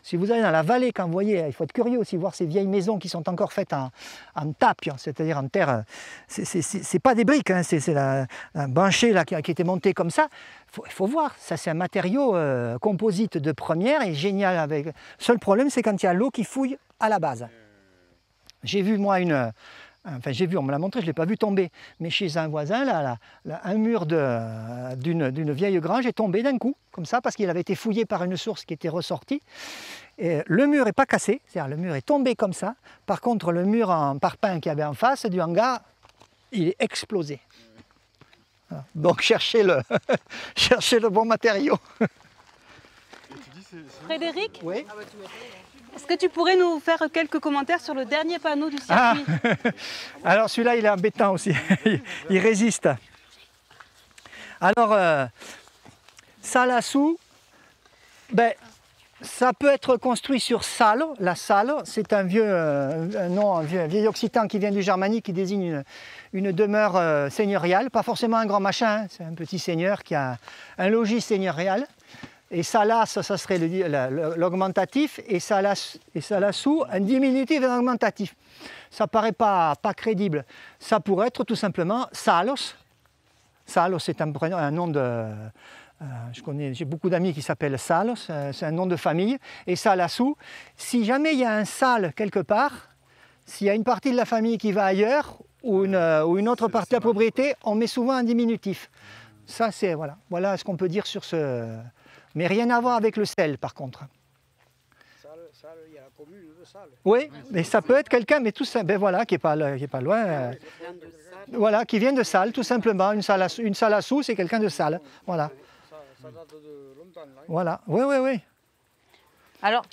S2: Si vous allez dans la vallée, quand vous voyez, il faut être curieux aussi, voir ces vieilles maisons qui sont encore faites en, en c'est-à-dire en terre. C'est pas des briques, hein, c'est un bancher là, qui, a était monté comme ça. Il faut, voir, ça c'est un matériau euh, composite de première et génial. Avec... Seul problème, c'est quand il y a l'eau qui fouille à la base. J'ai vu moi une, enfin j'ai vu, on me l'a montré, je ne l'ai pas vu tomber, mais chez un voisin, là, un mur euh, d'une vieille grange est tombé d'un coup, comme ça, parce qu'il avait été fouillé par une source qui était ressortie. le mur n'est pas cassé, c'est-à-dire le mur est tombé comme ça. Par contre, le mur en parpaing qu'il y avait en face du hangar, il est explosé. Donc cherchez le, le bon matériau.
S1: Frédéric oui. Ah bah, est-ce que tu pourrais nous faire quelques commentaires sur le dernier panneau du ah.
S2: circuit Alors celui-là, il est embêtant aussi. il résiste. Alors, à euh, Salassou, ben, ça peut être construit sur salle. La salle, c'est un vieux euh, nom, un vieux, vieil occitan qui vient du Germanie, qui désigne une, demeure euh, seigneuriale. Pas forcément un grand machin, hein. c'est un petit seigneur qui a un logis seigneurial et là, ça serait l'augmentatif, et ça et sous un diminutif et un augmentatif. Ça paraît pas, pas crédible. Ça pourrait être tout simplement salos. Salos est un, nom de... Euh, je connais, j'ai beaucoup d'amis qui s'appellent salos, euh, c'est un nom de famille. Et sous si jamais il y a un Sal quelque part, s'il y a une partie de la famille qui va ailleurs, ou une, euh, autre partie de la propriété, on met souvent un diminutif. Ça, c'est, voilà, voilà ce qu'on peut dire sur ce... Mais rien à voir avec le sel, par contre. Il y a la commune de Oui, mais ça peut être quelqu'un, mais tout ça, ben voilà, qui n'est pas, pas loin. Ah voilà, qui vient de salle, tout simplement. Une salle à, une salle sous, c'est quelqu'un de salle. Voilà.
S1: Ça, de
S2: Voilà, oui, oui, oui.
S1: Alors,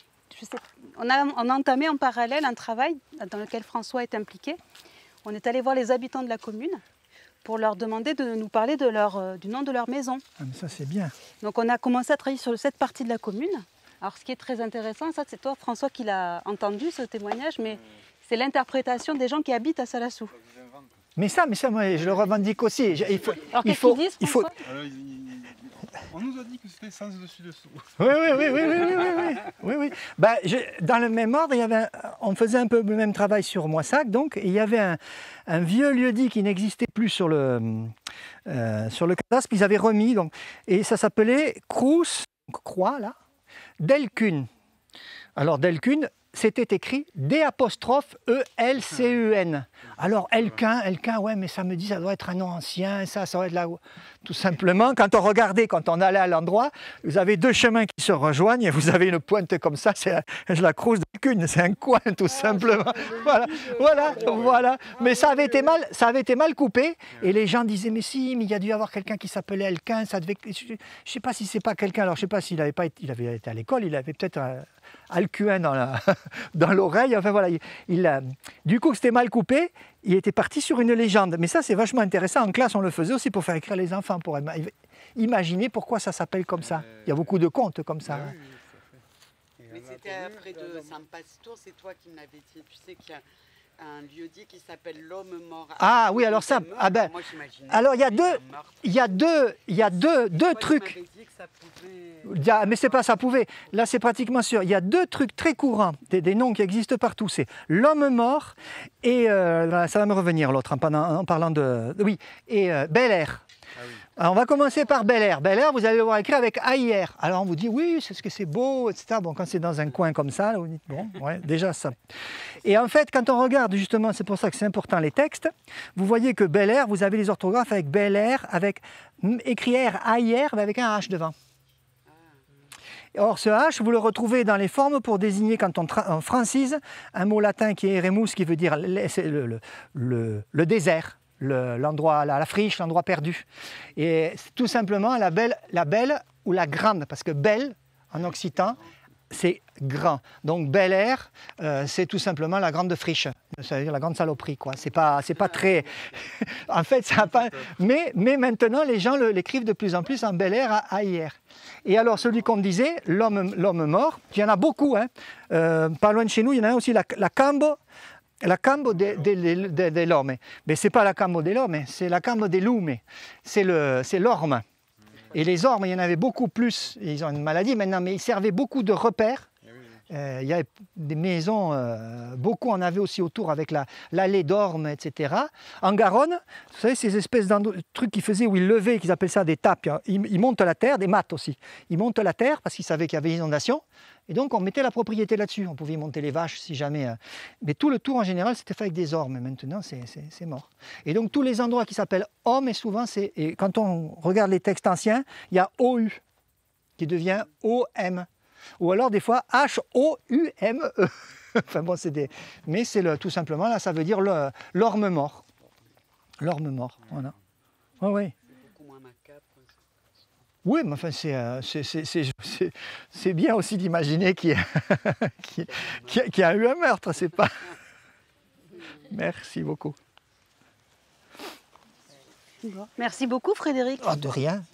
S1: on, on a entamé en parallèle un travail dans lequel François est impliqué. On est allé voir les habitants de la commune pour leur demander de nous parler de leur, euh, du nom de leur maison.
S2: Ah, mais ça, c'est bien.
S1: Donc, on a commencé à travailler sur cette partie de la commune. Alors, ce qui est très intéressant, ça, c'est toi, François, qui l'a entendu, ce témoignage, mais c'est l'interprétation des gens qui habitent à Salassou.
S2: Mais ça, mais ça, moi, je le revendique aussi. Il faut, il faut, disent, il faut...
S1: On nous a dit que c'était sans dessus-dessous.
S2: Oui, oui, oui, oui, oui, oui, oui, oui, bah, dans le même ordre, il y avait on faisait un peu le même travail sur Moissac, donc il y avait un, vieux lieu-dit qui n'existait plus sur le, euh, sur le cadastre, ils avaient remis, donc, et ça s'appelait Crous, croix là, Delcune. Alors Delcune, c'était écrit D E L C U e N. Alors Elquin, Elquin, ouais, mais ça me dit ça doit être un nom ancien, ça, ça doit être là tout simplement. Quand on regardait, quand on allait à l'endroit, vous avez deux chemins qui se rejoignent et vous avez une pointe comme ça, c'est la, la crouse c'est un coin tout ah, simplement. Voilà, voilà, ah, voilà. Ah, mais ça avait été mal, ça avait été mal coupé et les gens disaient mais si, mais il y a dû y avoir quelqu'un qui s'appelait Alquin, ça devait. Je, ne sais pas si c'est pas quelqu'un. Alors je sais pas s'il avait pas, été, il avait été à l'école, il avait peut-être alcuin dans l'oreille. enfin voilà, il, euh, du coup c'était mal coupé il était parti sur une légende. Mais ça, c'est vachement intéressant. En classe, on le faisait aussi pour faire écrire les enfants, pour imaginer pourquoi ça s'appelle comme ça. Il y a beaucoup de contes comme ça. Hein.
S1: Mais c'était après de c'est toi qui m'avais dit un lieu-dit qui s'appelle l'homme mort. Ah oui, alors ça, ah ben, alors il y a deux,
S2: il y a deux, il y a deux, deux trucs. mais c'est pas ça pouvait. Là, c'est pratiquement sûr. Il y a deux trucs très courants, des, des noms qui existent partout. C'est l'homme mort et euh, ça va me revenir l'autre en, parlant de, oui, et euh, Bel Air. Ah on va commencer par Bel Air. Bel Air, vous allez voir écrit avec AIR. Alors on vous dit oui, c'est ce que c'est beau, etc. Bon, quand c'est dans un coin comme ça, là, vous dites bon, ouais, déjà ça. Et en fait, quand on regarde justement, c'est pour ça que c'est important les textes, vous voyez que Bel Air, vous avez les orthographes avec Bel Air, avec écrit R, AIR, mais avec un H devant. Or, ce H, vous le retrouvez dans les formes pour désigner, quand on, francise, un mot latin qui est remus, qui veut dire le désert l'endroit, à la, friche, l'endroit perdu. Et c'est tout simplement la belle, la belle ou la grande, parce que belle, en occitan, c'est grand. Donc Bel Air, euh, c'est tout simplement la grande friche, c'est-à-dire la grande saloperie. quoi. C'est pas, pas très. en fait, ça pas. Mais, mais maintenant, les gens l'écrivent de plus en plus en Bel Air à, hier. Et alors, celui qu'on disait, l'homme, l'homme mort, il y en a beaucoup. Hein. Euh, pas loin de chez nous, il y en a aussi la, la Cambo, la cambo de, l'homme. Mais ce n'est pas la cambo de l'homme, c'est la cambo des l'homme. c'est l'orme. et les ormes, il y en avait beaucoup plus, ils ont une maladie maintenant, mais ils servaient beaucoup de repères euh, il y avait des maisons, euh, beaucoup en avaient aussi autour avec l'allée d'Ormes, etc. En Garonne, vous savez, ces espèces de trucs qu'ils faisaient où ils levaient, qu'ils appellent ça des tapes, hein. ils, montent la terre, des mattes aussi. Ils montent la terre parce qu'ils savaient qu'il y avait inondation. Et donc on mettait la propriété là-dessus. On pouvait monter les vaches si jamais. Euh. Mais tout le tour en général, c'était fait avec des ormes. Maintenant, c'est mort. Et donc tous les endroits qui s'appellent hommes, et souvent, c'est. Quand on regarde les textes anciens, il y a OU qui devient OM ou alors des fois H-O-U-M-E. enfin c'est Mais c'est tout simplement, là, ça veut dire l'orme mort. L'orme mort, voilà. oui, mais enfin, c'est euh, bien aussi d'imaginer qu'il y, a eu un meurtre, c'est pas... Merci beaucoup.
S1: Merci beaucoup, Frédéric.
S2: Ah, de rien.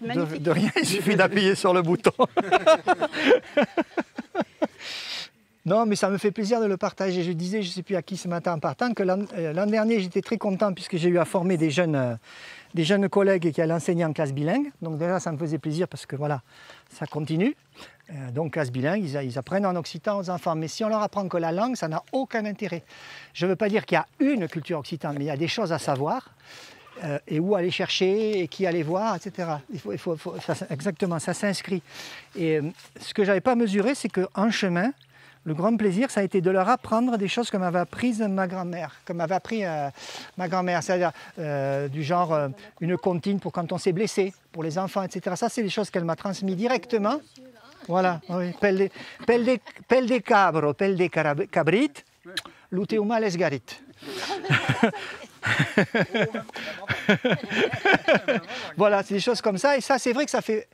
S1: De, rien, il suffit d'appuyer
S2: sur le bouton. Non, mais ça me fait plaisir de le partager. Je disais, je ne sais plus à qui ce matin en partant, que euh, l'an dernier, j'étais très content puisque j'ai eu à former des jeunes, euh, des jeunes collègues qui allaient enseigner en classe bilingue. Donc déjà, ça me faisait plaisir parce que voilà, ça continue. Euh, donc classe bilingue, ils, ils, apprennent en occitan aux enfants. Mais si on leur apprend que la langue, ça n'a aucun intérêt. Je ne veux pas dire qu'il y a une culture occitane, mais il y a des choses à savoir. Euh, et où aller chercher et qui aller voir, etc. Il faut, il faut, exactement, ça s'inscrit. Et euh, ce que je n'avais pas mesuré, c'est qu'en chemin, le grand plaisir, ça a été de leur apprendre des choses que m'avait apprises ma grand-mère, que m'avait appris euh, ma grand-mère, c'est-à-dire du genre une comptine pour quand on s'est blessé, pour les enfants, etc. Ça, c'est des choses qu'elle m'a transmises directement. Voilà, oui. pelle, des, pelle, pelle de cabro, pelle de cabrites, l'uteu mal voilà, c'est des choses comme ça. Et ça, c'est vrai que ça fait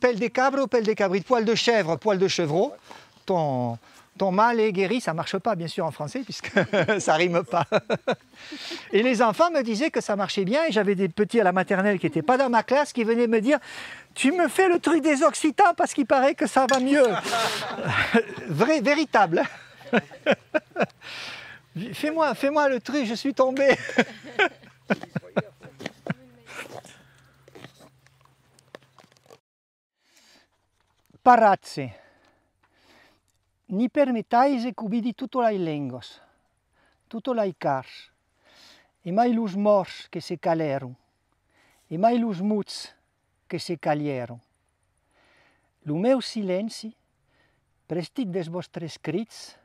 S2: pelle des cabres, pelle des cabrites poil de chèvre, poil de chevreau. Ton, ton mal est guéri, ça marche pas bien sûr en français puisque ça rime pas. et les enfants me disaient que ça marchait bien et j'avais des petits à la maternelle qui n'étaient pas dans ma classe qui venaient me dire tu me fais le truc des Occitans parce qu'il paraît que ça va mieux. Vrai, véritable. Fais-moi, fais-moi le tri, je suis tombé. Parazze. ni que cubidi tutto lai lengos, tutto lai cars, e mai lus mors que se calerun, e mai lus muts che se Le Lumeu silenci, prestit des vostres crits,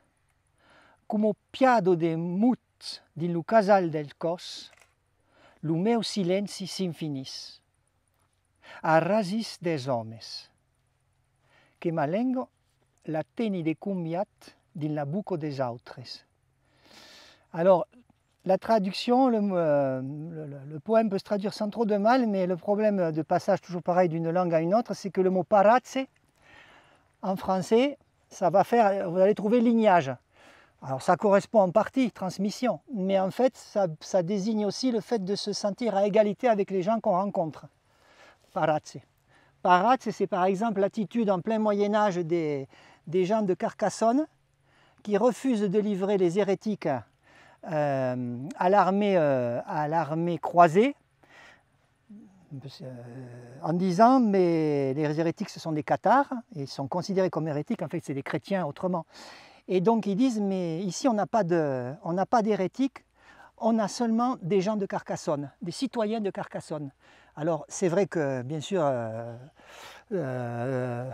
S2: Como piado de mut din casal del cos, lo silenci s'infinis, a rasis des homes, que malengo la teni de cumbiat din la buco des autres. Alors, la traduction, euh, le, poème peut se traduire sans trop de mal, mais le problème de passage toujours pareil d'une langue à une autre, c'est que le mot parazze, en français, ça va faire, vous allez trouver lignage. Alors ça correspond en partie transmission, mais en fait ça, désigne aussi le fait de se sentir à égalité avec les gens qu'on rencontre. Paratse. Paratse, c'est par exemple l'attitude en plein Moyen Âge des, gens de Carcassonne qui refusent de livrer les hérétiques euh, euh, à l'armée croisée euh, en disant mais les hérétiques ce sont des cathares et ils sont considérés comme hérétiques en fait c'est des chrétiens autrement et donc ils disent, mais ici on n'a pas d'hérétiques, on, a seulement des gens de Carcassonne, des citoyens de Carcassonne. Alors c'est vrai que, bien sûr, euh, euh,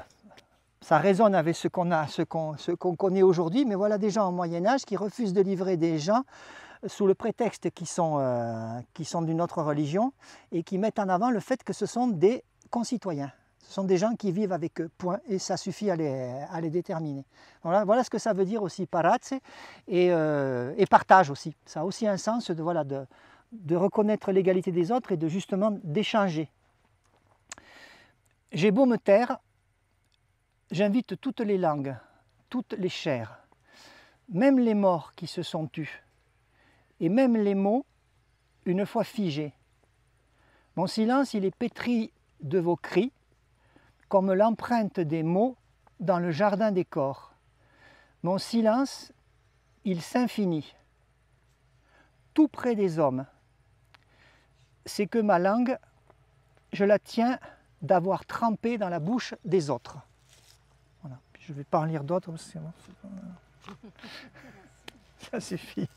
S2: ça résonne avec ce qu'on a, connaît aujourd'hui, mais voilà des gens au Moyen Âge qui refusent de livrer des gens sous le prétexte qu'ils sont, euh, sont d'une autre religion et qui mettent en avant le fait que ce sont des concitoyens. Ce sont des gens qui vivent avec eux, point, et ça suffit à les, déterminer. Voilà, voilà, ce que ça veut dire aussi paratse, euh, et, partage aussi. Ça a aussi un sens de, voilà, de, de reconnaître l'égalité des autres et de justement d'échanger. J'ai beau me taire, j'invite toutes les langues, toutes les chairs, même les morts qui se sont tus, et même les mots, une fois figés. Mon silence, il est pétri de vos cris, comme l'empreinte des mots dans le jardin des corps. Mon silence, il s'infinit, tout près des hommes. C'est que ma langue, je la tiens d'avoir trempé dans la bouche des autres. Je ne vais pas en lire d'autres, ça suffit.